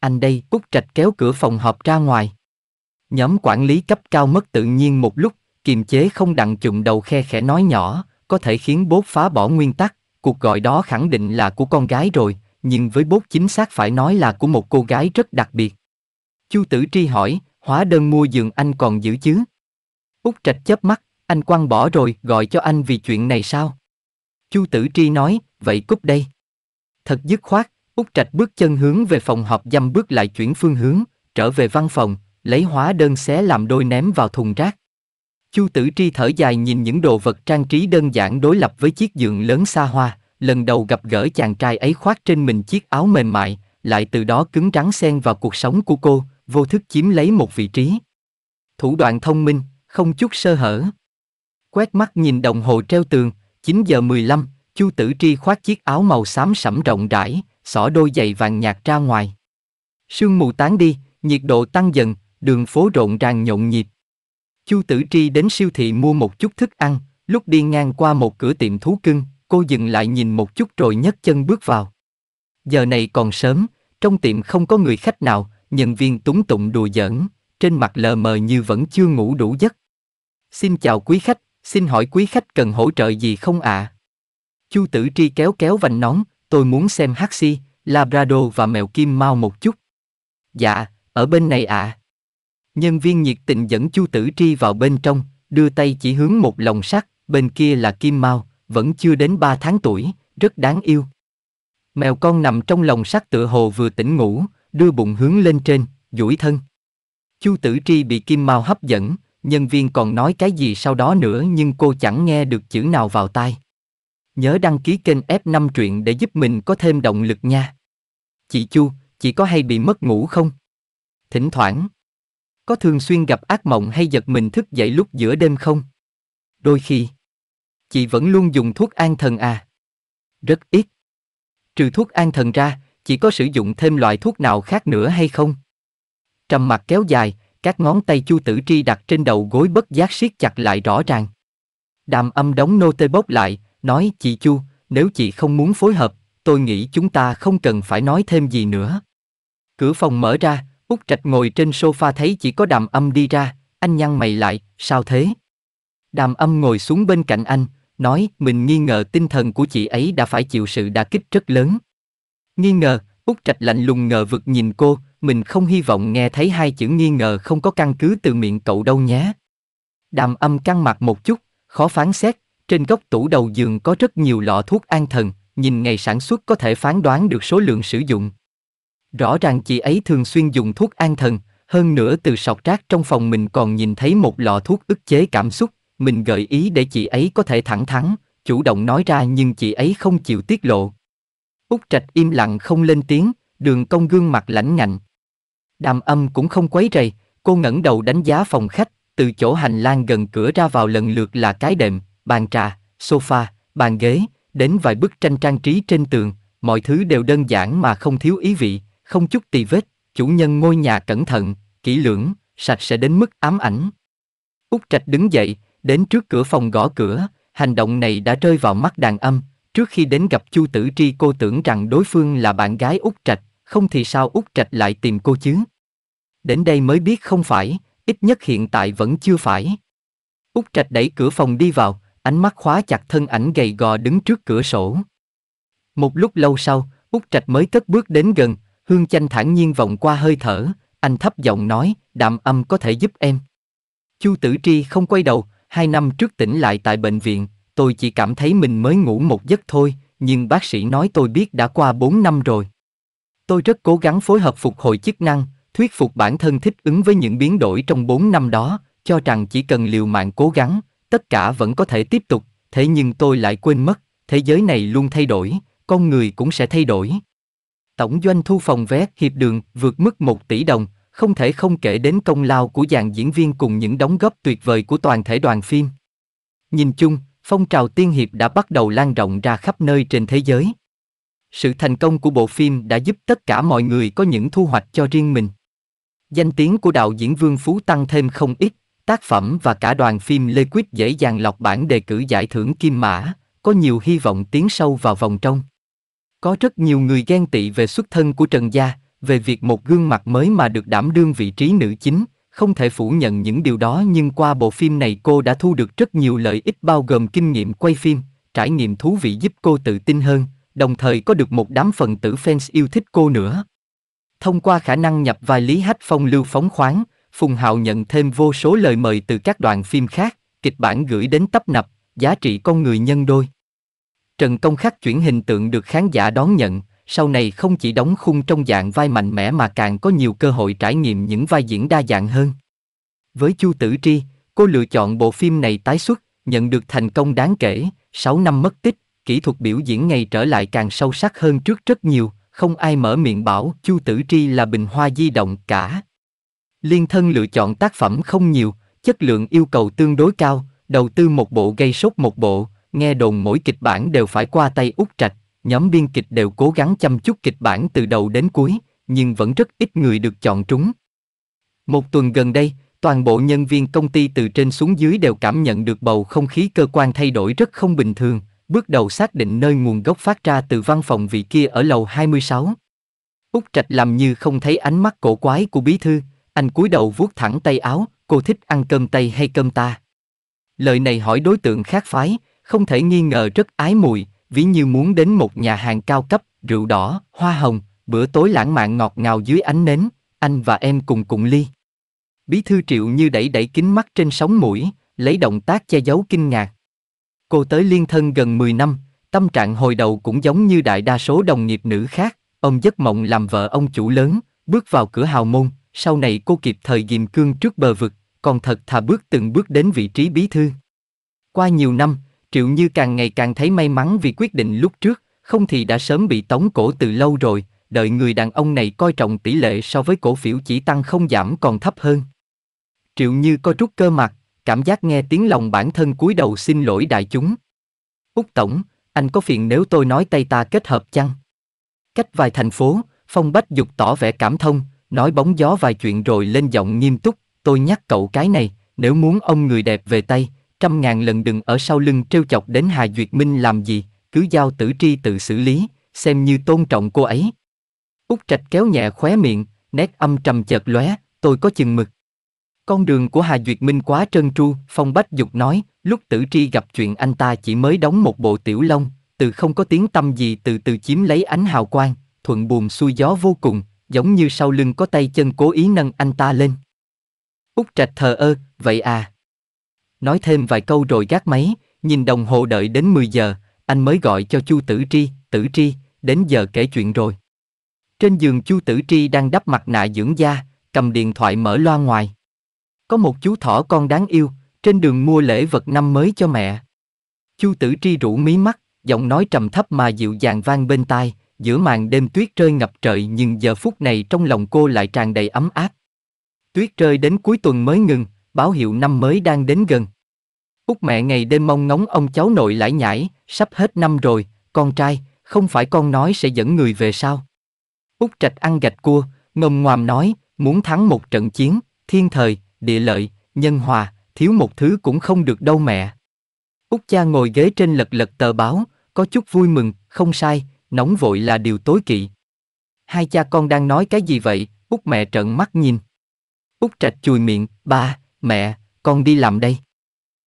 Anh đây, cúc Trạch kéo cửa phòng họp ra ngoài. Nhóm quản lý cấp cao mất tự nhiên một lúc, kiềm chế không đặng chụm đầu khe khẽ nói nhỏ, có thể khiến bốt phá bỏ nguyên tắc cuộc gọi đó khẳng định là của con gái rồi, nhưng với bốt chính xác phải nói là của một cô gái rất đặc biệt. Chu Tử Tri hỏi, hóa đơn mua giường anh còn giữ chứ? Úc Trạch chớp mắt, anh quăng bỏ rồi, gọi cho anh vì chuyện này sao? Chu Tử Tri nói, vậy cúp đây. Thật dứt khoát, Úc Trạch bước chân hướng về phòng họp dăm bước lại chuyển phương hướng, trở về văn phòng, lấy hóa đơn xé làm đôi ném vào thùng rác. Chu Tử Tri thở dài nhìn những đồ vật trang trí đơn giản đối lập với chiếc giường lớn xa hoa, lần đầu gặp gỡ chàng trai ấy khoác trên mình chiếc áo mềm mại, lại từ đó cứng rắn xen vào cuộc sống của cô, vô thức chiếm lấy một vị trí. Thủ đoạn thông minh, không chút sơ hở. Quét mắt nhìn đồng hồ treo tường, 9 giờ 15, Chu Tử Tri khoác chiếc áo màu xám sẫm rộng rãi, xỏ đôi giày vàng nhạt ra ngoài. Sương mù tán đi, nhiệt độ tăng dần, đường phố rộn ràng nhộn nhịp, Chu Tử Tri đến siêu thị mua một chút thức ăn, lúc đi ngang qua một cửa tiệm thú cưng, cô dừng lại nhìn một chút rồi nhấc chân bước vào. Giờ này còn sớm, trong tiệm không có người khách nào, nhân viên túng tụng đùa giỡn, trên mặt lờ mờ như vẫn chưa ngủ đủ giấc. Xin chào quý khách, xin hỏi quý khách cần hỗ trợ gì không ạ? Chu Tử Tri kéo kéo vành nón, tôi muốn xem Haxi, Labrador và mèo Kim Mau một chút. Dạ, ở bên này ạ. À. Nhân viên nhiệt tình dẫn Chu Tử Tri vào bên trong, đưa tay chỉ hướng một lồng sắt, bên kia là Kim Mao, vẫn chưa đến ba tháng tuổi, rất đáng yêu. Mèo con nằm trong lồng sắt tựa hồ vừa tỉnh ngủ, đưa bụng hướng lên trên, duỗi thân. Chu Tử Tri bị Kim Mao hấp dẫn, nhân viên còn nói cái gì sau đó nữa nhưng cô chẳng nghe được chữ nào vào tai. Nhớ đăng ký kênh F5 truyện để giúp mình có thêm động lực nha. Chị Chu, chị có hay bị mất ngủ không? Thỉnh thoảng có thường xuyên gặp ác mộng hay giật mình thức dậy lúc giữa đêm không? Đôi khi. Chị vẫn luôn dùng thuốc an thần à? Rất ít. Trừ thuốc an thần ra, chị có sử dụng thêm loại thuốc nào khác nữa hay không? Trầm mặt kéo dài, các ngón tay chu tử tri đặt trên đầu gối bất giác siết chặt lại rõ ràng. Đàm âm đóng nô tê bốc lại, nói chị chu, nếu chị không muốn phối hợp, tôi nghĩ chúng ta không cần phải nói thêm gì nữa. Cửa phòng mở ra, Úc Trạch ngồi trên sofa thấy chỉ có đàm âm đi ra, anh nhăn mày lại, sao thế? Đàm âm ngồi xuống bên cạnh anh, nói mình nghi ngờ tinh thần của chị ấy đã phải chịu sự đả kích rất lớn. Nghi ngờ, Úc Trạch lạnh lùng ngờ vực nhìn cô, mình không hy vọng nghe thấy hai chữ nghi ngờ không có căn cứ từ miệng cậu đâu nhé. Đàm âm căng mặt một chút, khó phán xét, trên góc tủ đầu giường có rất nhiều lọ thuốc an thần, nhìn ngày sản xuất có thể phán đoán được số lượng sử dụng. Rõ ràng chị ấy thường xuyên dùng thuốc an thần, hơn nữa từ sọc rác trong phòng mình còn nhìn thấy một lọ thuốc ức chế cảm xúc, mình gợi ý để chị ấy có thể thẳng thắn, chủ động nói ra nhưng chị ấy không chịu tiết lộ. Úc Trạch im lặng không lên tiếng, đường công gương mặt lãnh ngạnh. Đàm âm cũng không quấy rầy, cô ngẩng đầu đánh giá phòng khách, từ chỗ hành lang gần cửa ra vào lần lượt là cái đệm, bàn trà, sofa, bàn ghế, đến vài bức tranh trang trí trên tường, mọi thứ đều đơn giản mà không thiếu ý vị, không chút tì vết, chủ nhân ngôi nhà cẩn thận, kỹ lưỡng, sạch sẽ đến mức ám ảnh. Úc Trạch đứng dậy, đến trước cửa phòng gõ cửa, hành động này đã rơi vào mắt đàn âm, trước khi đến gặp Chu Tử Tri cô tưởng rằng đối phương là bạn gái Úc Trạch, không thì sao Úc Trạch lại tìm cô chứ? Đến đây mới biết không phải, ít nhất hiện tại vẫn chưa phải. Úc Trạch đẩy cửa phòng đi vào, ánh mắt khóa chặt thân ảnh gầy gò đứng trước cửa sổ. Một lúc lâu sau, Úc Trạch mới cất bước đến gần, Hương Chanh thản nhiên vọng qua hơi thở, anh thấp giọng nói, đạm âm có thể giúp em. Chu Tử Tri không quay đầu, hai năm trước tỉnh lại tại bệnh viện, tôi chỉ cảm thấy mình mới ngủ một giấc thôi, nhưng bác sĩ nói tôi biết đã qua bốn năm rồi. Tôi rất cố gắng phối hợp phục hồi chức năng, thuyết phục bản thân thích ứng với những biến đổi trong bốn năm đó, cho rằng chỉ cần liều mạng cố gắng, tất cả vẫn có thể tiếp tục, thế nhưng tôi lại quên mất, thế giới này luôn thay đổi, con người cũng sẽ thay đổi. Tổng doanh thu phòng vé hiệp đường vượt mức 1 tỷ đồng, không thể không kể đến công lao của dàn diễn viên cùng những đóng góp tuyệt vời của toàn thể đoàn phim. Nhìn chung, phong trào tiên hiệp đã bắt đầu lan rộng ra khắp nơi trên thế giới. Sự thành công của bộ phim đã giúp tất cả mọi người có những thu hoạch cho riêng mình. Danh tiếng của đạo diễn Vương Phú tăng thêm không ít, tác phẩm và cả đoàn phim Lê Quyết dễ dàng lọc bản đề cử giải thưởng Kim Mã, có nhiều hy vọng tiến sâu vào vòng trong. Có rất nhiều người ghen tị về xuất thân của Trần Gia, về việc một gương mặt mới mà được đảm đương vị trí nữ chính, không thể phủ nhận những điều đó nhưng qua bộ phim này cô đã thu được rất nhiều lợi ích bao gồm kinh nghiệm quay phim, trải nghiệm thú vị giúp cô tự tin hơn, đồng thời có được một đám phần tử fans yêu thích cô nữa. Thông qua khả năng nhập vai Lý Hách Phong lưu phóng khoáng, Phùng Hạo nhận thêm vô số lời mời từ các đoàn phim khác, kịch bản gửi đến tấp nập, giá trị con người nhân đôi. Trần Công Khắc chuyển hình tượng được khán giả đón nhận, sau này không chỉ đóng khung trong dạng vai mạnh mẽ mà càng có nhiều cơ hội trải nghiệm những vai diễn đa dạng hơn. Với Chu Tử Tri, cô lựa chọn bộ phim này tái xuất, nhận được thành công đáng kể, 6 năm mất tích, kỹ thuật biểu diễn ngày trở lại càng sâu sắc hơn trước rất nhiều, không ai mở miệng bảo Chu Tử Tri là bình hoa di động cả. Liên thân lựa chọn tác phẩm không nhiều, chất lượng yêu cầu tương đối cao, đầu tư một bộ gây sốt một bộ, Nghe đồn mỗi kịch bản đều phải qua tay út Trạch, nhóm biên kịch đều cố gắng chăm chút kịch bản từ đầu đến cuối, nhưng vẫn rất ít người được chọn trúng. Một tuần gần đây, toàn bộ nhân viên công ty từ trên xuống dưới đều cảm nhận được bầu không khí cơ quan thay đổi rất không bình thường, bước đầu xác định nơi nguồn gốc phát ra từ văn phòng vị kia ở lầu 26. Úc Trạch làm như không thấy ánh mắt cổ quái của bí thư, anh cúi đầu vuốt thẳng tay áo, cô thích ăn cơm tây hay cơm ta? Lời này hỏi đối tượng khác phái, không thể nghi ngờ rất ái mùi, ví như muốn đến một nhà hàng cao cấp, rượu đỏ, hoa hồng, bữa tối lãng mạn ngọt ngào dưới ánh nến, anh và em cùng cùng ly. Bí thư triệu như đẩy đẩy kính mắt trên sóng mũi, lấy động tác che giấu kinh ngạc. Cô tới liên thân gần 10 năm, tâm trạng hồi đầu cũng giống như đại đa số đồng nghiệp nữ khác, ông giấc mộng làm vợ ông chủ lớn, bước vào cửa hào môn, sau này cô kịp thời ghim cương trước bờ vực, còn thật thà bước từng bước đến vị trí bí thư. Qua nhiều năm, Triệu Như càng ngày càng thấy may mắn vì quyết định lúc trước, không thì đã sớm bị tống cổ từ lâu rồi, đợi người đàn ông này coi trọng tỷ lệ so với cổ phiếu chỉ tăng không giảm còn thấp hơn. Triệu Như có rút cơ mặt, cảm giác nghe tiếng lòng bản thân cúi đầu xin lỗi đại chúng. Úc Tổng, anh có phiền nếu tôi nói tay ta kết hợp chăng? Cách vài thành phố, Phong Bách Dục tỏ vẻ cảm thông, nói bóng gió vài chuyện rồi lên giọng nghiêm túc, tôi nhắc cậu cái này, nếu muốn ông người đẹp về tay, trăm ngàn lần đừng ở sau lưng trêu chọc đến Hà Duyệt Minh làm gì, cứ giao tử tri tự xử lý, xem như tôn trọng cô ấy. Úc Trạch kéo nhẹ khóe miệng, nét âm trầm chợt lóe, tôi có chừng mực. Con đường của Hà Duyệt Minh quá trơn tru, Phong Bách Dục nói, lúc tử tri gặp chuyện anh ta chỉ mới đóng một bộ tiểu long, từ không có tiếng tâm gì từ từ chiếm lấy ánh hào quang, thuận buồm xuôi gió vô cùng, giống như sau lưng có tay chân cố ý nâng anh ta lên. Úc Trạch thờ ơ, vậy à, nói thêm vài câu rồi gác máy, nhìn đồng hồ đợi đến 10 giờ, anh mới gọi cho Chu Tử Tri, Tử Tri, đến giờ kể chuyện rồi. Trên giường Chu Tử Tri đang đắp mặt nạ dưỡng da, cầm điện thoại mở loa ngoài. Có một chú thỏ con đáng yêu, trên đường mua lễ vật năm mới cho mẹ. Chu Tử Tri rủ mí mắt, giọng nói trầm thấp mà dịu dàng vang bên tai, giữa màn đêm tuyết rơi ngập trời nhưng giờ phút này trong lòng cô lại tràn đầy ấm áp. Tuyết rơi đến cuối tuần mới ngừng, báo hiệu năm mới đang đến gần. Út mẹ ngày đêm mong ngóng ông cháu nội lãi nhải, sắp hết năm rồi, con trai, không phải con nói sẽ dẫn người về sao? Út trạch ăn gạch cua, ngầm ngoàm nói, muốn thắng một trận chiến, thiên thời, địa lợi, nhân hòa, thiếu một thứ cũng không được đâu mẹ. Út cha ngồi ghế trên lật lật tờ báo, có chút vui mừng, không sai, nóng vội là điều tối kỵ. Hai cha con đang nói cái gì vậy? Út mẹ trợn mắt nhìn. Út trạch chùi miệng, ba, mẹ, con đi làm đây.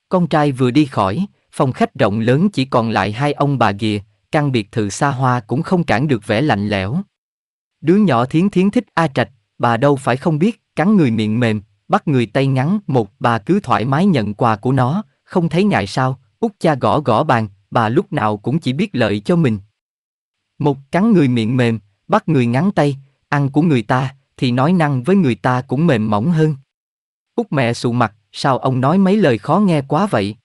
Con trai vừa đi khỏi, phòng khách rộng lớn chỉ còn lại hai ông bà ghìa, căn biệt thự xa hoa cũng không cản được vẻ lạnh lẽo. Đứa nhỏ thiến thiến thích A Trạch, bà đâu phải không biết, cắn người miệng mềm, bắt người tay ngắn, một bà cứ thoải mái nhận quà của nó, không thấy ngại sao, út cha gõ gõ bàn, bà lúc nào cũng chỉ biết lợi cho mình. Một cắn người miệng mềm, bắt người ngắn tay, ăn của người ta, thì nói năng với người ta cũng mềm mỏng hơn. Út mẹ sụ mặt, sao ông nói mấy lời khó nghe quá vậy?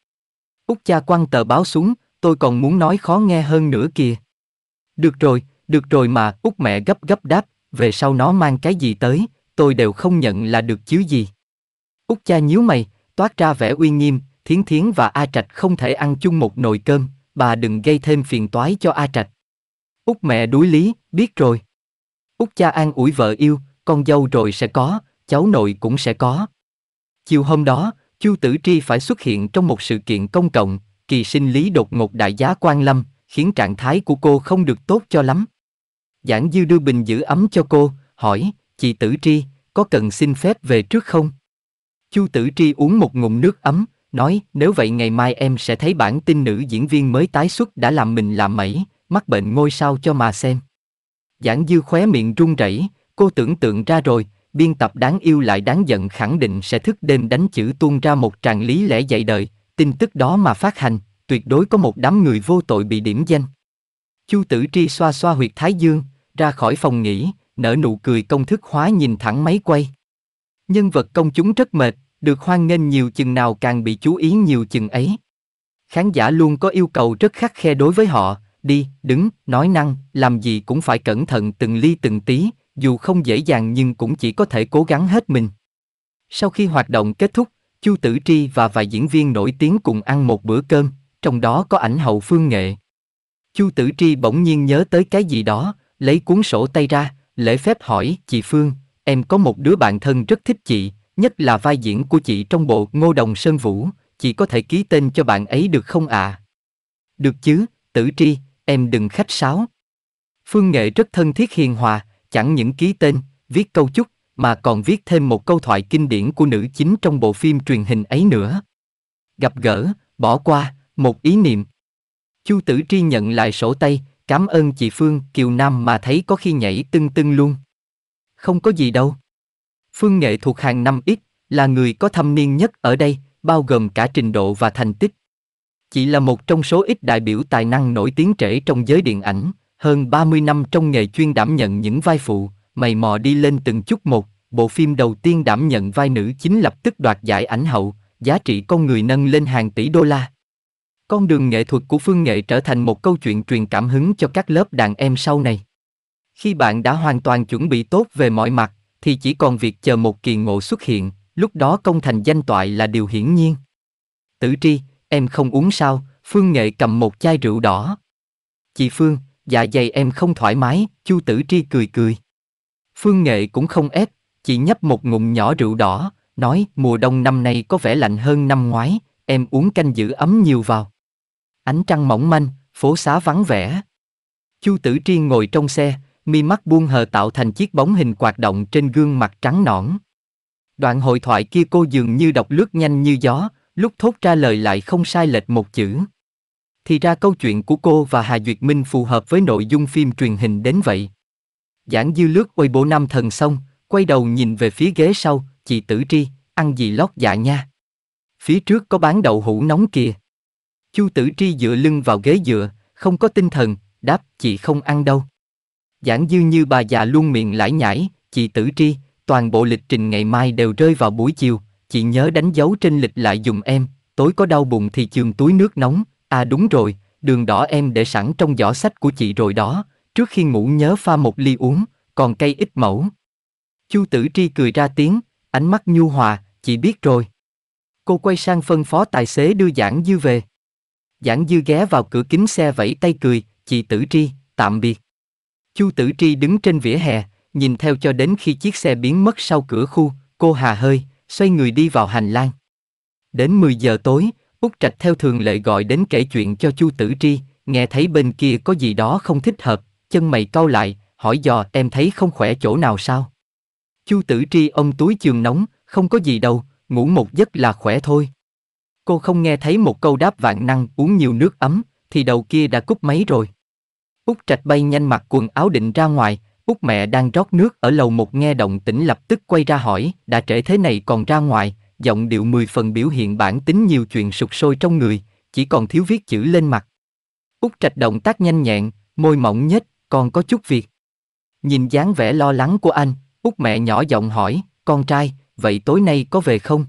Úc cha quăng tờ báo xuống, tôi còn muốn nói khó nghe hơn nữa kìa. Được rồi, được rồi mà, Úc mẹ gấp gấp đáp, về sau nó mang cái gì tới, tôi đều không nhận là được chứ gì. Úc cha nhíu mày, toát ra vẻ uy nghiêm, Thiến Thiến và A Trạch không thể ăn chung một nồi cơm, bà đừng gây thêm phiền toái cho A Trạch. Úc mẹ đuối lý, biết rồi. Úc cha an ủi vợ yêu, con dâu rồi sẽ có, cháu nội cũng sẽ có. Chiều hôm đó, Chu Tử Tri phải xuất hiện trong một sự kiện công cộng, kỳ sinh lý đột ngột đại giá quan lâm, khiến trạng thái của cô không được tốt cho lắm. Giảng dư đưa bình giữ ấm cho cô, hỏi, chị Tử Tri, có cần xin phép về trước không? Chu Tử Tri uống một ngụm nước ấm, nói, nếu vậy ngày mai em sẽ thấy bản tin nữ diễn viên mới tái xuất đã làm mình làm mẩy, mắc bệnh ngôi sao cho mà xem. Giảng dư khóe miệng run rẩy, cô tưởng tượng ra rồi, biên tập đáng yêu lại đáng giận khẳng định sẽ thức đêm đánh chữ tuôn ra một tràng lý lẽ dạy đời, tin tức đó mà phát hành, tuyệt đối có một đám người vô tội bị điểm danh. Chu Tử Tri xoa xoa huyệt thái dương, ra khỏi phòng nghỉ, nở nụ cười công thức hóa nhìn thẳng máy quay. Nhân vật công chúng rất mệt, được hoan nghênh nhiều chừng nào càng bị chú ý nhiều chừng ấy. Khán giả luôn có yêu cầu rất khắc khe đối với họ, đi, đứng, nói năng, làm gì cũng phải cẩn thận từng ly từng tí, dù không dễ dàng nhưng cũng chỉ có thể cố gắng hết mình. Sau khi hoạt động kết thúc, Chu Tử Tri và vài diễn viên nổi tiếng cùng ăn một bữa cơm, trong đó có ảnh hậu phương nghệ. Chu Tử Tri bỗng nhiên nhớ tới cái gì đó, lấy cuốn sổ tay ra, lễ phép hỏi, chị Phương, em có một đứa bạn thân rất thích chị, nhất là vai diễn của chị trong bộ Ngô Đồng Sơn Vũ, chị có thể ký tên cho bạn ấy được không ạ? À? Được chứ, Tử Tri, em đừng khách sáo. Phương Nghệ rất thân thiết hiền hòa, chẳng những ký tên, viết câu chúc, mà còn viết thêm một câu thoại kinh điển của nữ chính trong bộ phim truyền hình ấy nữa. Gặp gỡ, bỏ qua, một ý niệm. Chu Tử Tri nhận lại sổ tay, cảm ơn chị Phương, Kiều Nam mà thấy có khi nhảy tưng tưng luôn. Không có gì đâu. Phương Nghệ thuộc hàng năm ít, là người có thâm niên nhất ở đây, bao gồm cả trình độ và thành tích. Chị là một trong số ít đại biểu tài năng nổi tiếng trễ trong giới điện ảnh, hơn 30 năm trong nghề chuyên đảm nhận những vai phụ, mày mò đi lên từng chút một, bộ phim đầu tiên đảm nhận vai nữ chính lập tức đoạt giải ảnh hậu, giá trị con người nâng lên hàng tỷ đô la. Con đường nghệ thuật của Phương Nghệ trở thành một câu chuyện truyền cảm hứng cho các lớp đàn em sau này. Khi bạn đã hoàn toàn chuẩn bị tốt về mọi mặt, thì chỉ còn việc chờ một kỳ ngộ xuất hiện, lúc đó công thành danh toại là điều hiển nhiên. Tử Tri, em không uống sao, Phương Nghệ cầm một chai rượu đỏ. Chị Phương, dạ dày em không thoải mái, Chu Tử Tri cười cười. Phương Nghệ cũng không ép, chỉ nhấp một ngụm nhỏ rượu đỏ, nói mùa đông năm nay có vẻ lạnh hơn năm ngoái, em uống canh giữ ấm nhiều vào. Ánh trăng mỏng manh, phố xá vắng vẻ. Chu Tử Tri ngồi trong xe, mi mắt buông hờ tạo thành chiếc bóng hình quạt động trên gương mặt trắng nõn. Đoạn hội thoại kia cô dường như đọc lướt nhanh như gió, lúc thốt ra lời lại không sai lệch một chữ. Thì ra câu chuyện của cô và Hà Duyệt Minh phù hợp với nội dung phim truyền hình đến vậy. Giảng dư lướt quay bộ nam thần xong, quay đầu nhìn về phía ghế sau, chị Tử Tri, ăn gì lót dạ nha. Phía trước có bán đậu hũ nóng kìa. Chu Tử Tri dựa lưng vào ghế dựa, không có tinh thần, đáp chị không ăn đâu. Giảng dư như bà già luôn miệng lải nhải, chị Tử Tri, toàn bộ lịch trình ngày mai đều rơi vào buổi chiều, chị nhớ đánh dấu trên lịch lại dùng em, tối có đau bụng thì trường túi nước nóng, À đúng rồi, đường đỏ em để sẵn trong giỏ sách của chị rồi đó, trước khi ngủ nhớ pha một ly uống, còn cây ít mẫu. Chu Tử Tri cười ra tiếng, ánh mắt nhu hòa, chị biết rồi. Cô quay sang phân phó tài xế đưa Giảng Dư về. Giảng Dư ghé vào cửa kính xe vẫy tay cười, chị Tử Tri, tạm biệt. Chu Tử Tri đứng trên vỉa hè, nhìn theo cho đến khi chiếc xe biến mất sau cửa khu, cô hà hơi, xoay người đi vào hành lang. Đến 10 giờ tối, Úc Trạch theo thường lệ gọi đến kể chuyện cho Chu Tử Tri, nghe thấy bên kia có gì đó không thích hợp, chân mày cau lại, hỏi dò em thấy không khỏe chỗ nào sao? Chu Tử Tri ông túi trường nóng, không có gì đâu, ngủ một giấc là khỏe thôi. Cô không nghe thấy một câu đáp vạn năng uống nhiều nước ấm, thì đầu kia đã cúp máy rồi. Úc Trạch bay nhanh mặc quần áo định ra ngoài, Út mẹ đang rót nước ở lầu một nghe động tĩnh lập tức quay ra hỏi, đã trễ thế này còn ra ngoài, giọng điệu mười phần biểu hiện bản tính nhiều chuyện sụp sôi trong người, chỉ còn thiếu viết chữ lên mặt. Úc Trạch động tác nhanh nhẹn, môi mỏng nhất, còn có chút việc. Nhìn dáng vẻ lo lắng của anh, Úc mẹ nhỏ giọng hỏi, con trai, vậy tối nay có về không?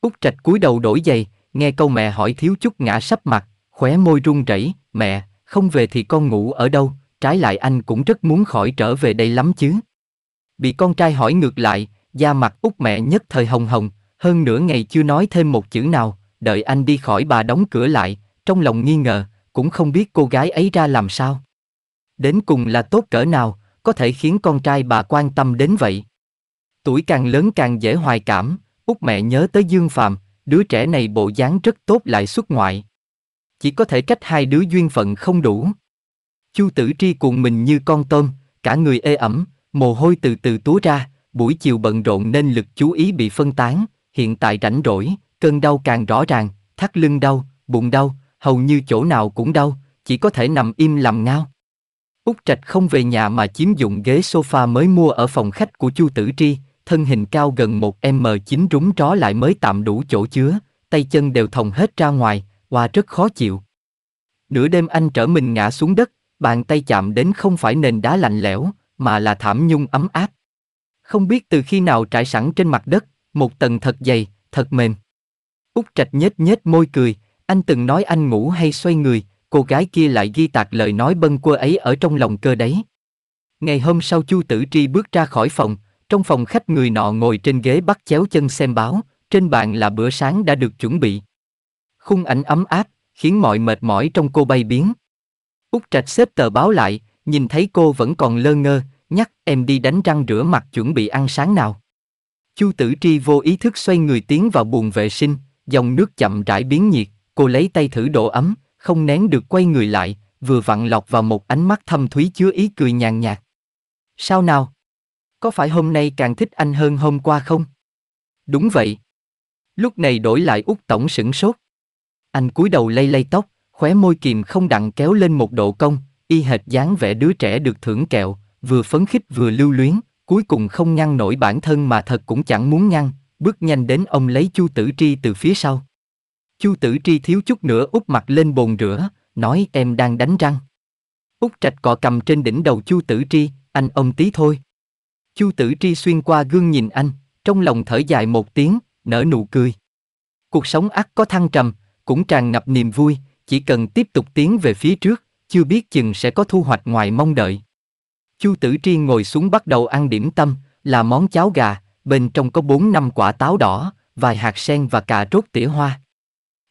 Úc Trạch cúi đầu đổi giày, nghe câu mẹ hỏi thiếu chút ngã sắp mặt, khóe môi run rẩy, mẹ, không về thì con ngủ ở đâu, trái lại anh cũng rất muốn khỏi trở về đây lắm chứ. Bị con trai hỏi ngược lại, da mặt út mẹ nhất thời hồng hồng, hơn nửa ngày chưa nói thêm một chữ nào, đợi anh đi khỏi bà đóng cửa lại, trong lòng nghi ngờ, cũng không biết cô gái ấy ra làm sao. Đến cùng là tốt cỡ nào, có thể khiến con trai bà quan tâm đến vậy. Tuổi càng lớn càng dễ hoài cảm, út mẹ nhớ tới Dương Phạm, đứa trẻ này bộ dáng rất tốt lại xuất ngoại. Chỉ có thể cách hai đứa duyên phận không đủ. Chu tử tri cuồng mình như con tôm, cả người ê ẩm, mồ hôi từ từ túa ra, buổi chiều bận rộn nên lực chú ý bị phân tán, hiện tại rảnh rỗi, cơn đau càng rõ ràng, thắt lưng đau, bụng đau, hầu như chỗ nào cũng đau, chỉ có thể nằm im làm ngao. Úc Trạch không về nhà mà chiếm dụng ghế sofa mới mua ở phòng khách của Chu Tử Tri, thân hình cao gần 1m9 rúng tró lại mới tạm đủ chỗ chứa, tay chân đều thòng hết ra ngoài, hoa rất khó chịu. Nửa đêm anh trở mình ngã xuống đất, bàn tay chạm đến không phải nền đá lạnh lẽo, mà là thảm nhung ấm áp. Không biết từ khi nào trải sẵn trên mặt đất, một tầng thật dày, thật mềm. Úc Trạch nhếch nhếch môi cười, anh từng nói anh ngủ hay xoay người, cô gái kia lại ghi tạc lời nói bâng quơ ấy ở trong lòng cơ đấy. Ngày hôm sau Chu Tử Tri bước ra khỏi phòng, trong phòng khách người nọ ngồi trên ghế bắt chéo chân xem báo, trên bàn là bữa sáng đã được chuẩn bị. Khung ảnh ấm áp, khiến mọi mệt mỏi trong cô bay biến. Úc Trạch xếp tờ báo lại, nhìn thấy cô vẫn còn lơ ngơ, nhắc em đi đánh răng rửa mặt chuẩn bị ăn sáng nào. Chu Tử Tri vô ý thức xoay người tiến vào buồng vệ sinh, dòng nước chậm rãi biến nhiệt, cô lấy tay thử độ ấm, không nén được quay người lại, vừa vặn lọt vào một ánh mắt thâm thúy chứa ý cười nhàn nhạt. Sao nào? Có phải hôm nay càng thích anh hơn hôm qua không? Đúng vậy. Lúc này đổi lại út Tổng sửng sốt. Anh cúi đầu lay lay tóc, khóe môi kìm không đặng kéo lên một độ cong, y hệt dáng vẻ đứa trẻ được thưởng kẹo, vừa phấn khích vừa lưu luyến cuối cùng không ngăn nổi bản thân mà thật cũng chẳng muốn ngăn, bước nhanh đến ông lấy Chu Tử Tri từ phía sau. Chu Tử Tri thiếu chút nữa úp mặt lên bồn rửa, nói em đang đánh răng. Út trạch cọ cầm trên đỉnh đầu Chu Tử Tri, anh ông tí thôi. Chu Tử Tri xuyên qua gương nhìn anh, trong lòng thở dài một tiếng, nở nụ cười. Cuộc sống ắt có thăng trầm, cũng tràn ngập niềm vui, chỉ cần tiếp tục tiến về phía trước, chưa biết chừng sẽ có thu hoạch ngoài mong đợi. Chu Tử Triên ngồi xuống bắt đầu ăn điểm tâm, là món cháo gà, bên trong có 4 năm quả táo đỏ, vài hạt sen và cà rốt tỉa hoa.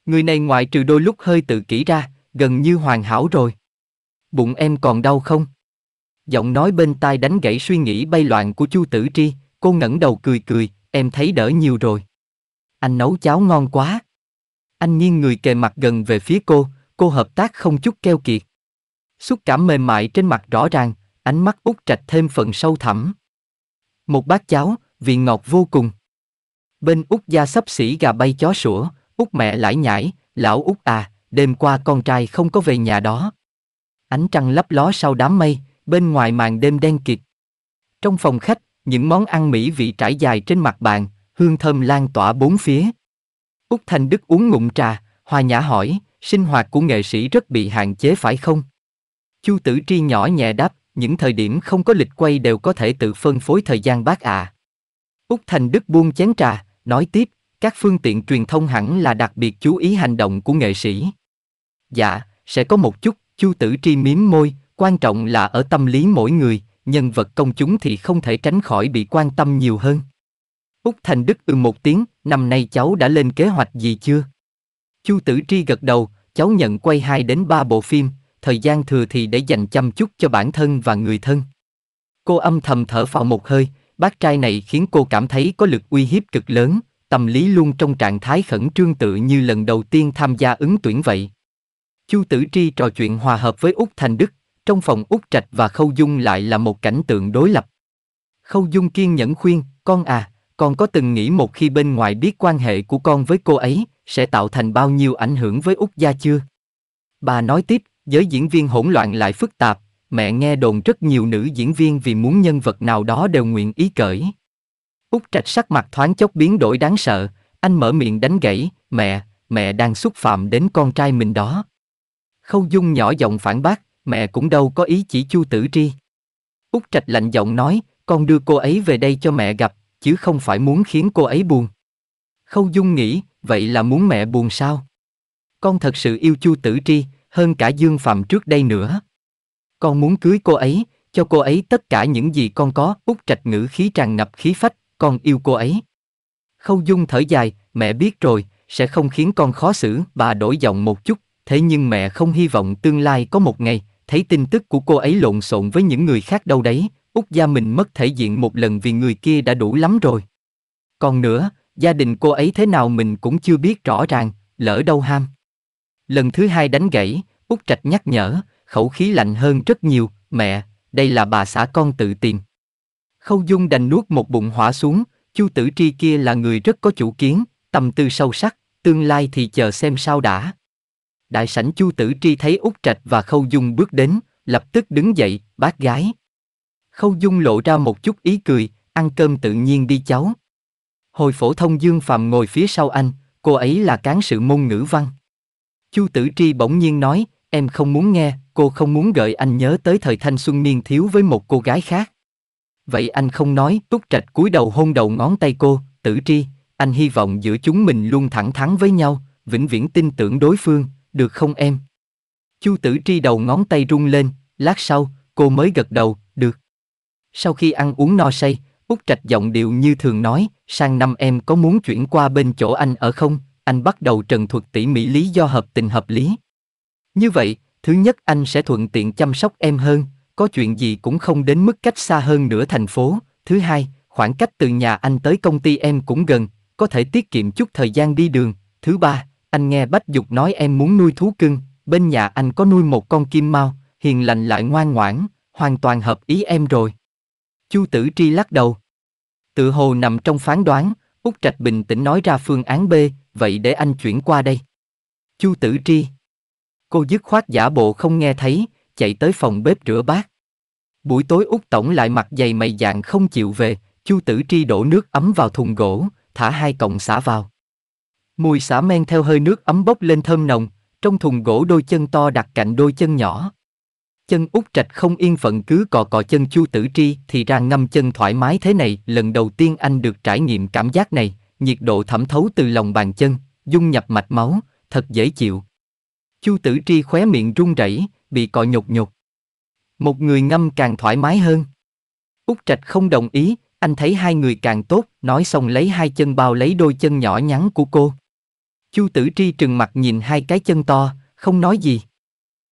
Người này ngoại trừ đôi lúc hơi tự kỷ ra, gần như hoàn hảo rồi. Bụng em còn đau không? Giọng nói bên tai đánh gãy suy nghĩ bay loạn của Chu Tử Tri, cô ngẩng đầu cười cười, em thấy đỡ nhiều rồi. Anh nấu cháo ngon quá. Anh nghiêng người kề mặt gần về phía cô, cô hợp tác không chút keo kiệt. Xúc cảm mềm mại trên mặt rõ ràng, ánh mắt út trạch thêm phần sâu thẳm. Một bát cháo, vị ngọt vô cùng. Bên út gia sắp xỉ gà bay chó sủa, út mẹ lải nhải, lão út à, đêm qua con trai không có về nhà đó. Ánh trăng lấp ló sau đám mây, bên ngoài màn đêm đen kịt. Trong phòng khách, những món ăn mỹ vị trải dài trên mặt bàn, hương thơm lan tỏa bốn phía. Úc Thành Đức uống ngụm trà, hòa nhã hỏi, sinh hoạt của nghệ sĩ rất bị hạn chế phải không? Chu Tử Tri nhỏ nhẹ đáp, những thời điểm không có lịch quay đều có thể tự phân phối thời gian bác ạ. À. Úc Thành Đức buông chén trà, nói tiếp, các phương tiện truyền thông hẳn là đặc biệt chú ý hành động của nghệ sĩ. Dạ, sẽ có một chút, Chu Tử Tri miếm môi, quan trọng là ở tâm lý mỗi người, nhân vật công chúng thì không thể tránh khỏi bị quan tâm nhiều hơn. Úc Thành Đức ừ một tiếng, năm nay cháu đã lên kế hoạch gì chưa? Chu Tử Tri gật đầu, cháu nhận quay 2 đến 3 bộ phim, thời gian thừa thì để dành chăm chút cho bản thân và người thân. Cô âm thầm thở phào một hơi, bác trai này khiến cô cảm thấy có lực uy hiếp cực lớn, tâm lý luôn trong trạng thái khẩn trương tự như lần đầu tiên tham gia ứng tuyển vậy. Chu Tử Tri trò chuyện hòa hợp với Úc Thành Đức, trong phòng Úc Trạch và Khâu Dung lại là một cảnh tượng đối lập. Khâu Dung kiên nhẫn khuyên, con à, con có từng nghĩ một khi bên ngoài biết quan hệ của con với cô ấy, sẽ tạo thành bao nhiêu ảnh hưởng với Úc gia chưa? Bà nói tiếp, giới diễn viên hỗn loạn lại phức tạp, mẹ nghe đồn rất nhiều nữ diễn viên vì muốn nhân vật nào đó đều nguyện ý cởi. út Trạch sắc mặt thoáng chốc biến đổi đáng sợ, anh mở miệng đánh gãy, mẹ, mẹ đang xúc phạm đến con trai mình đó. Khâu Dung nhỏ giọng phản bác, mẹ cũng đâu có ý chỉ Chu Tử Tri. út Trạch lạnh giọng nói, con đưa cô ấy về đây cho mẹ gặp, chứ không phải muốn khiến cô ấy buồn. Khâu Dung nghĩ, vậy là muốn mẹ buồn sao? Con thật sự yêu Chu Tử Tri, hơn cả Dương Phạm trước đây nữa. Con muốn cưới cô ấy, cho cô ấy tất cả những gì con có, út trạch ngữ khí tràn ngập khí phách, con yêu cô ấy. Khâu Dung thở dài, mẹ biết rồi, sẽ không khiến con khó xử, bà đổi giọng một chút, thế nhưng mẹ không hy vọng tương lai có một ngày, thấy tin tức của cô ấy lộn xộn với những người khác đâu đấy, út gia mình mất thể diện một lần vì người kia đã đủ lắm rồi. Còn nữa, gia đình cô ấy thế nào mình cũng chưa biết rõ ràng, lỡ đâu ham. Lần thứ hai đánh gãy, út Trạch nhắc nhở, khẩu khí lạnh hơn rất nhiều, mẹ, đây là bà xã con tự tìm. Khâu Dung đành nuốt một bụng hỏa xuống, Chu Tử Tri kia là người rất có chủ kiến, tâm tư sâu sắc, tương lai thì chờ xem sao đã. Đại sảnh Chu Tử Tri thấy út Trạch và Khâu Dung bước đến, lập tức đứng dậy, bác gái. Khâu Dung lộ ra một chút ý cười, ăn cơm tự nhiên đi cháu. Hồi phổ thông Dương Phạm ngồi phía sau anh, cô ấy là cán sự môn ngữ văn. Chu Tử Tri bỗng nhiên nói, em không muốn nghe, cô không muốn gợi anh nhớ tới thời thanh xuân niên thiếu với một cô gái khác. Vậy anh không nói, túc trạch cúi đầu hôn đầu ngón tay cô, Tử Tri, anh hy vọng giữa chúng mình luôn thẳng thắn với nhau, vĩnh viễn tin tưởng đối phương, được không em? Chu Tử Tri đầu ngón tay rung lên, lát sau, cô mới gật đầu, được. Sau khi ăn uống no say, Úc Trạch giọng điệu như thường nói, sang năm em có muốn chuyển qua bên chỗ anh ở không? anh bắt đầu trần thuật tỉ mỉ lý do hợp tình hợp lý. Như vậy, thứ nhất anh sẽ thuận tiện chăm sóc em hơn, có chuyện gì cũng không đến mức cách xa hơn nửa thành phố. Thứ hai, khoảng cách từ nhà anh tới công ty em cũng gần, có thể tiết kiệm chút thời gian đi đường. Thứ ba, anh nghe Bách Dục nói em muốn nuôi thú cưng, bên nhà anh có nuôi một con kim mau, hiền lành lại ngoan ngoãn, hoàn toàn hợp ý em rồi. Chu Tử Tri lắc đầu. Tự hồ nằm trong phán đoán, Úc Trạch bình tĩnh nói ra phương án B, vậy để anh chuyển qua đây. Chu Tử Tri. Cô dứt khoát giả bộ không nghe thấy, chạy tới phòng bếp rửa bát. Buổi tối Úc Tổng lại mặt dày mày dạng không chịu về, Chu Tử Tri đổ nước ấm vào thùng gỗ, thả hai cọng xả vào. Mùi xả men theo hơi nước ấm bốc lên thơm nồng, trong thùng gỗ đôi chân to đặt cạnh đôi chân nhỏ. Chân út Trạch không yên phận cứ cò cò chân Chu Tử Tri thì ra ngâm chân thoải mái thế này, lần đầu tiên anh được trải nghiệm cảm giác này, nhiệt độ thẩm thấu từ lòng bàn chân, dung nhập mạch máu, thật dễ chịu. Chu tử tri khóe miệng run rẩy, bị cọ nhột nhột. Một người ngâm càng thoải mái hơn. Úc Trạch không đồng ý, anh thấy hai người càng tốt, nói xong lấy hai chân bao lấy đôi chân nhỏ nhắn của cô. Chu tử tri trừng mặt nhìn hai cái chân to, không nói gì.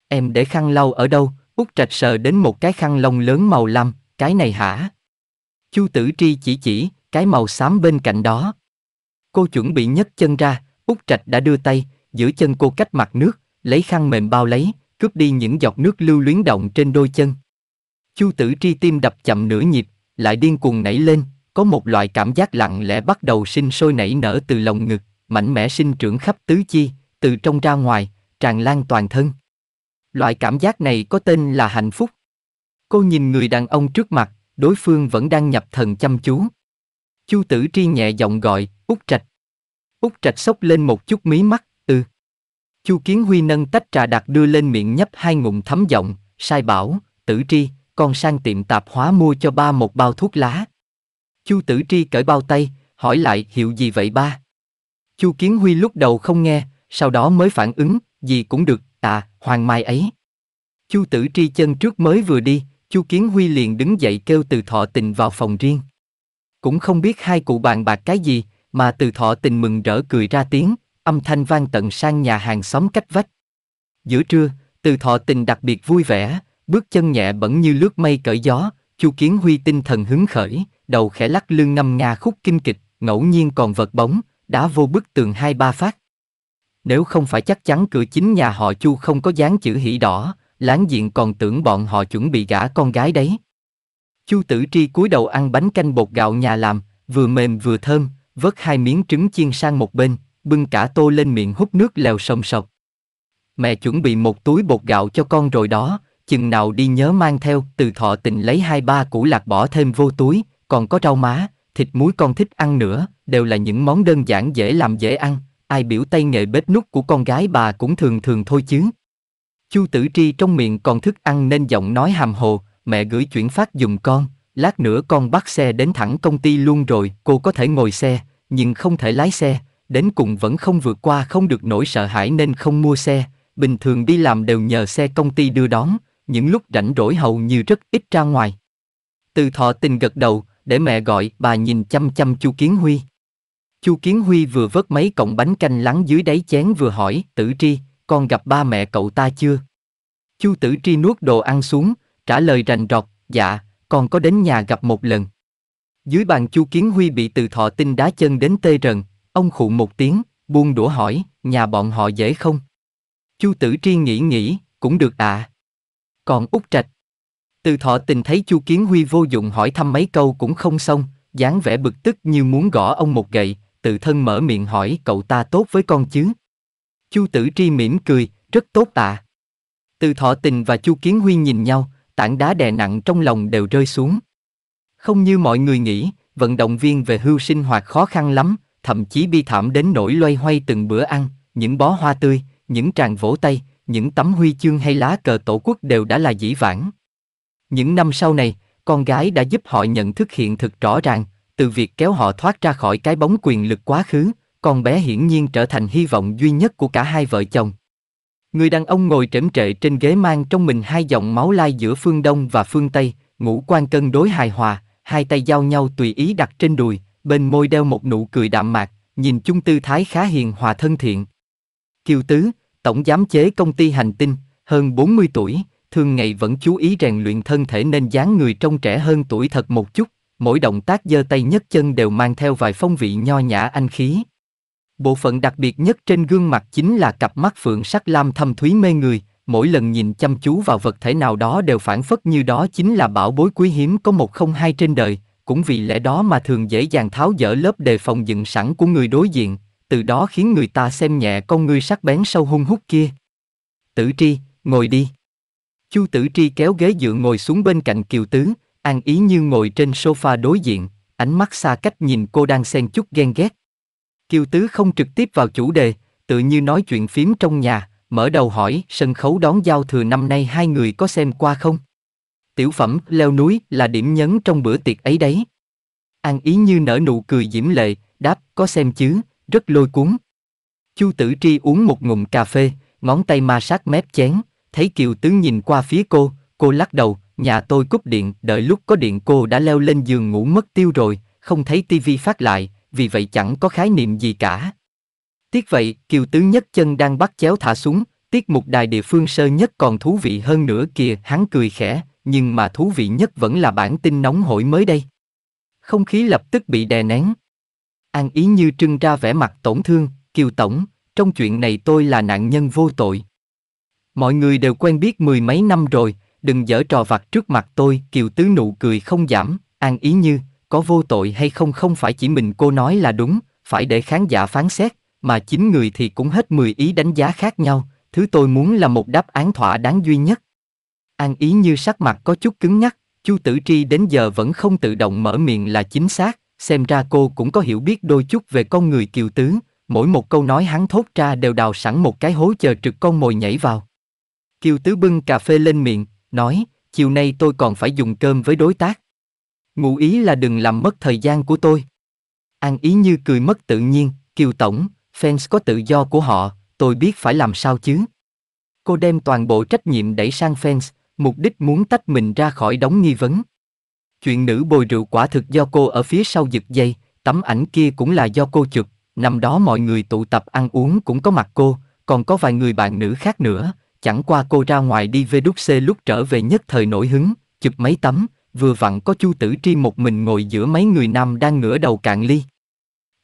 Em để khăn lau ở đâu, Úc Trạch sờ đến một cái khăn lông lớn màu lam, cái này hả? Chu tử tri chỉ chỉ, cái màu xám bên cạnh đó. Cô chuẩn bị nhấc chân ra, út Trạch đã đưa tay, giữ chân cô cách mặt nước, lấy khăn mềm bao lấy, cướp đi những giọt nước lưu luyến động trên đôi chân. Chu tử tri tim đập chậm nửa nhịp, lại điên cuồng nảy lên, có một loại cảm giác lặng lẽ bắt đầu sinh sôi nảy nở từ lồng ngực, mạnh mẽ sinh trưởng khắp tứ chi, từ trong ra ngoài, tràn lan toàn thân. Loại cảm giác này có tên là hạnh phúc. Cô nhìn người đàn ông trước mặt, đối phương vẫn đang nhập thần chăm chú. Chu Tử Tri nhẹ giọng gọi, Út Trạch. Út Trạch sốc lên một chút mí mắt, ừ. Chu Kiến Huy nâng tách trà đặc đưa lên miệng nhấp hai ngụm thấm giọng, sai bảo, Tử Tri, con sang tiệm tạp hóa mua cho ba một bao thuốc lá. Chu Tử Tri cởi bao tay, hỏi lại hiệu gì vậy ba? Chu Kiến Huy lúc đầu không nghe, sau đó mới phản ứng, gì cũng được, à, hoàng mai ấy. Chu Tử Tri chân trước mới vừa đi, Chu Kiến Huy liền đứng dậy kêu từ thọ tình vào phòng riêng cũng không biết hai cụ bàn bạc cái gì, mà từ thọ tình mừng rỡ cười ra tiếng, âm thanh vang tận sang nhà hàng xóm cách vách. Giữa trưa, từ thọ tình đặc biệt vui vẻ, bước chân nhẹ bẩn như lướt mây cởi gió, chu kiến huy tinh thần hứng khởi, đầu khẽ lắc lưng ngâm nga khúc kinh kịch, ngẫu nhiên còn vật bóng, đã vô bức tường hai ba phát. Nếu không phải chắc chắn cửa chính nhà họ chu không có dáng chữ hỉ đỏ, láng diện còn tưởng bọn họ chuẩn bị gả con gái đấy. Chu Tử Tri cúi đầu ăn bánh canh bột gạo nhà làm, vừa mềm vừa thơm, vớt hai miếng trứng chiên sang một bên, bưng cả tô lên miệng hút nước lèo sòng sọc. Mẹ chuẩn bị một túi bột gạo cho con rồi đó, chừng nào đi nhớ mang theo, từ thọ tình lấy hai ba củ lạc bỏ thêm vô túi, còn có rau má, thịt muối con thích ăn nữa, đều là những món đơn giản dễ làm dễ ăn, ai biểu tay nghề bếp nút của con gái bà cũng thường thường thôi chứ. Chu Tử Tri trong miệng còn thức ăn nên giọng nói hàm hồ, mẹ gửi chuyển phát dùm con, lát nữa con bắt xe đến thẳng công ty luôn rồi, cô có thể ngồi xe, nhưng không thể lái xe, đến cùng vẫn không vượt qua không được nỗi sợ hãi nên không mua xe, bình thường đi làm đều nhờ xe công ty đưa đón, những lúc rảnh rỗi hầu như rất ít ra ngoài. Từ thọ tình gật đầu, để mẹ gọi, bà nhìn chăm chăm Chu Kiến Huy. Chu Kiến Huy vừa vớt mấy cọng bánh canh lắng dưới đáy chén vừa hỏi, Tử Tri, con gặp ba mẹ cậu ta chưa? Chu Tử Tri nuốt đồ ăn xuống, trả lời rành rọt, dạ, còn có đến nhà gặp một lần. Dưới bàn Chu Kiến Huy bị từ thọ tinh đá chân đến tê rần, ông khụ một tiếng, buông đũa hỏi, nhà bọn họ dễ không? Chu Tử Tri nghĩ nghĩ, cũng được ạ. À. Còn út Trạch. Từ thọ tình thấy Chu Kiến Huy vô dụng hỏi thăm mấy câu cũng không xong, dáng vẻ bực tức như muốn gõ ông một gậy, tự thân mở miệng hỏi cậu ta tốt với con chứ? Chu Tử Tri mỉm cười, rất tốt ạ. À. Từ thọ tình và Chu Kiến Huy nhìn nhau, tảng đá đè nặng trong lòng đều rơi xuống. Không như mọi người nghĩ, vận động viên về hưu sinh hoạt khó khăn lắm, thậm chí bi thảm đến nỗi loay hoay từng bữa ăn, những bó hoa tươi, những tràng vỗ tay, những tấm huy chương hay lá cờ tổ quốc đều đã là dĩ vãng. Những năm sau này, con gái đã giúp họ nhận thức hiện thực rõ ràng, từ việc kéo họ thoát ra khỏi cái bóng quyền lực quá khứ, con bé hiển nhiên trở thành hy vọng duy nhất của cả hai vợ chồng. Người đàn ông ngồi trễm trệ trên ghế mang trong mình hai dòng máu lai giữa phương Đông và phương Tây, ngũ quan cân đối hài hòa, hai tay giao nhau tùy ý đặt trên đùi, bên môi đeo một nụ cười đạm mạc, nhìn chung tư thái khá hiền hòa thân thiện. Kiều Tứ, tổng giám chế công ty hành tinh, hơn 40 tuổi, thường ngày vẫn chú ý rèn luyện thân thể nên dáng người trông trẻ hơn tuổi thật một chút, mỗi động tác giơ tay nhấc chân đều mang theo vài phong vị nho nhã anh khí. Bộ phận đặc biệt nhất trên gương mặt chính là cặp mắt phượng sắc lam thâm thúy mê người, mỗi lần nhìn chăm chú vào vật thể nào đó đều phản phất như đó chính là bảo bối quý hiếm có một không hai trên đời, cũng vì lẽ đó mà thường dễ dàng tháo dỡ lớp đề phòng dựng sẵn của người đối diện, từ đó khiến người ta xem nhẹ con ngươi sắc bén sâu hung hút kia. Tử Tri, ngồi đi. Chu Tử Tri kéo ghế dựa ngồi xuống bên cạnh Kiều Tứ, an ý như ngồi trên sofa đối diện, ánh mắt xa cách nhìn cô đang xen chút ghen ghét. Kiều Tứ không trực tiếp vào chủ đề, tự như nói chuyện phím trong nhà, mở đầu hỏi sân khấu đón giao thừa năm nay hai người có xem qua không? Tiểu phẩm leo núi là điểm nhấn trong bữa tiệc ấy đấy. An ý như nở nụ cười diễm lệ, đáp có xem chứ, rất lôi cuốn. Chu Tử Tri uống một ngụm cà phê, ngón tay ma sát mép chén, thấy Kiều Tứ nhìn qua phía cô, cô lắc đầu, nhà tôi cúp điện, đợi lúc có điện cô đã leo lên giường ngủ mất tiêu rồi, không thấy tivi phát lại, vì vậy chẳng có khái niệm gì cả. Tiếc vậy, Kiều Tứ Nhất chân đang bắt chéo thả xuống, tiết mục đài địa phương sơ nhất còn thú vị hơn nữa kìa, hắn cười khẽ, nhưng mà thú vị nhất vẫn là bản tin nóng hổi mới đây. Không khí lập tức bị đè nén. An ý như trưng ra vẻ mặt tổn thương, Kiều Tổng, trong chuyện này tôi là nạn nhân vô tội. Mọi người đều quen biết mười mấy năm rồi, đừng dở trò vặt trước mặt tôi, Kiều Tứ nụ cười không giảm, An ý như, có vô tội hay không không phải chỉ mình cô nói là đúng, phải để khán giả phán xét, mà chính người thì cũng hết 10 ý đánh giá khác nhau, thứ tôi muốn là một đáp án thỏa đáng duy nhất. An ý như sắc mặt có chút cứng nhắc, Chu Tử Tri đến giờ vẫn không tự động mở miệng là chính xác, xem ra cô cũng có hiểu biết đôi chút về con người kiều tứ, mỗi một câu nói hắn thốt ra đều đào sẵn một cái hố chờ trực con mồi nhảy vào. Kiều tứ bưng cà phê lên miệng, nói, chiều nay tôi còn phải dùng cơm với đối tác. Ngụ ý là đừng làm mất thời gian của tôi. An ý như cười mất tự nhiên, kiều tổng, fans có tự do của họ, tôi biết phải làm sao chứ. Cô đem toàn bộ trách nhiệm đẩy sang fans, mục đích muốn tách mình ra khỏi đống nghi vấn. Chuyện nữ bồi rượu quả thực do cô ở phía sau giật dây, tấm ảnh kia cũng là do cô chụp, năm đó mọi người tụ tập ăn uống cũng có mặt cô, còn có vài người bạn nữ khác nữa, chẳng qua cô ra ngoài đi về đúc xê lúc trở về nhất thời nổi hứng, chụp mấy tấm, vừa vặn có Chu Tử Tri một mình ngồi giữa mấy người nam đang ngửa đầu cạn ly.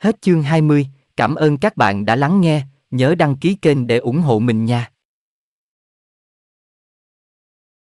Hết chương 20, cảm ơn các bạn đã lắng nghe, nhớ đăng ký kênh để ủng hộ mình nha.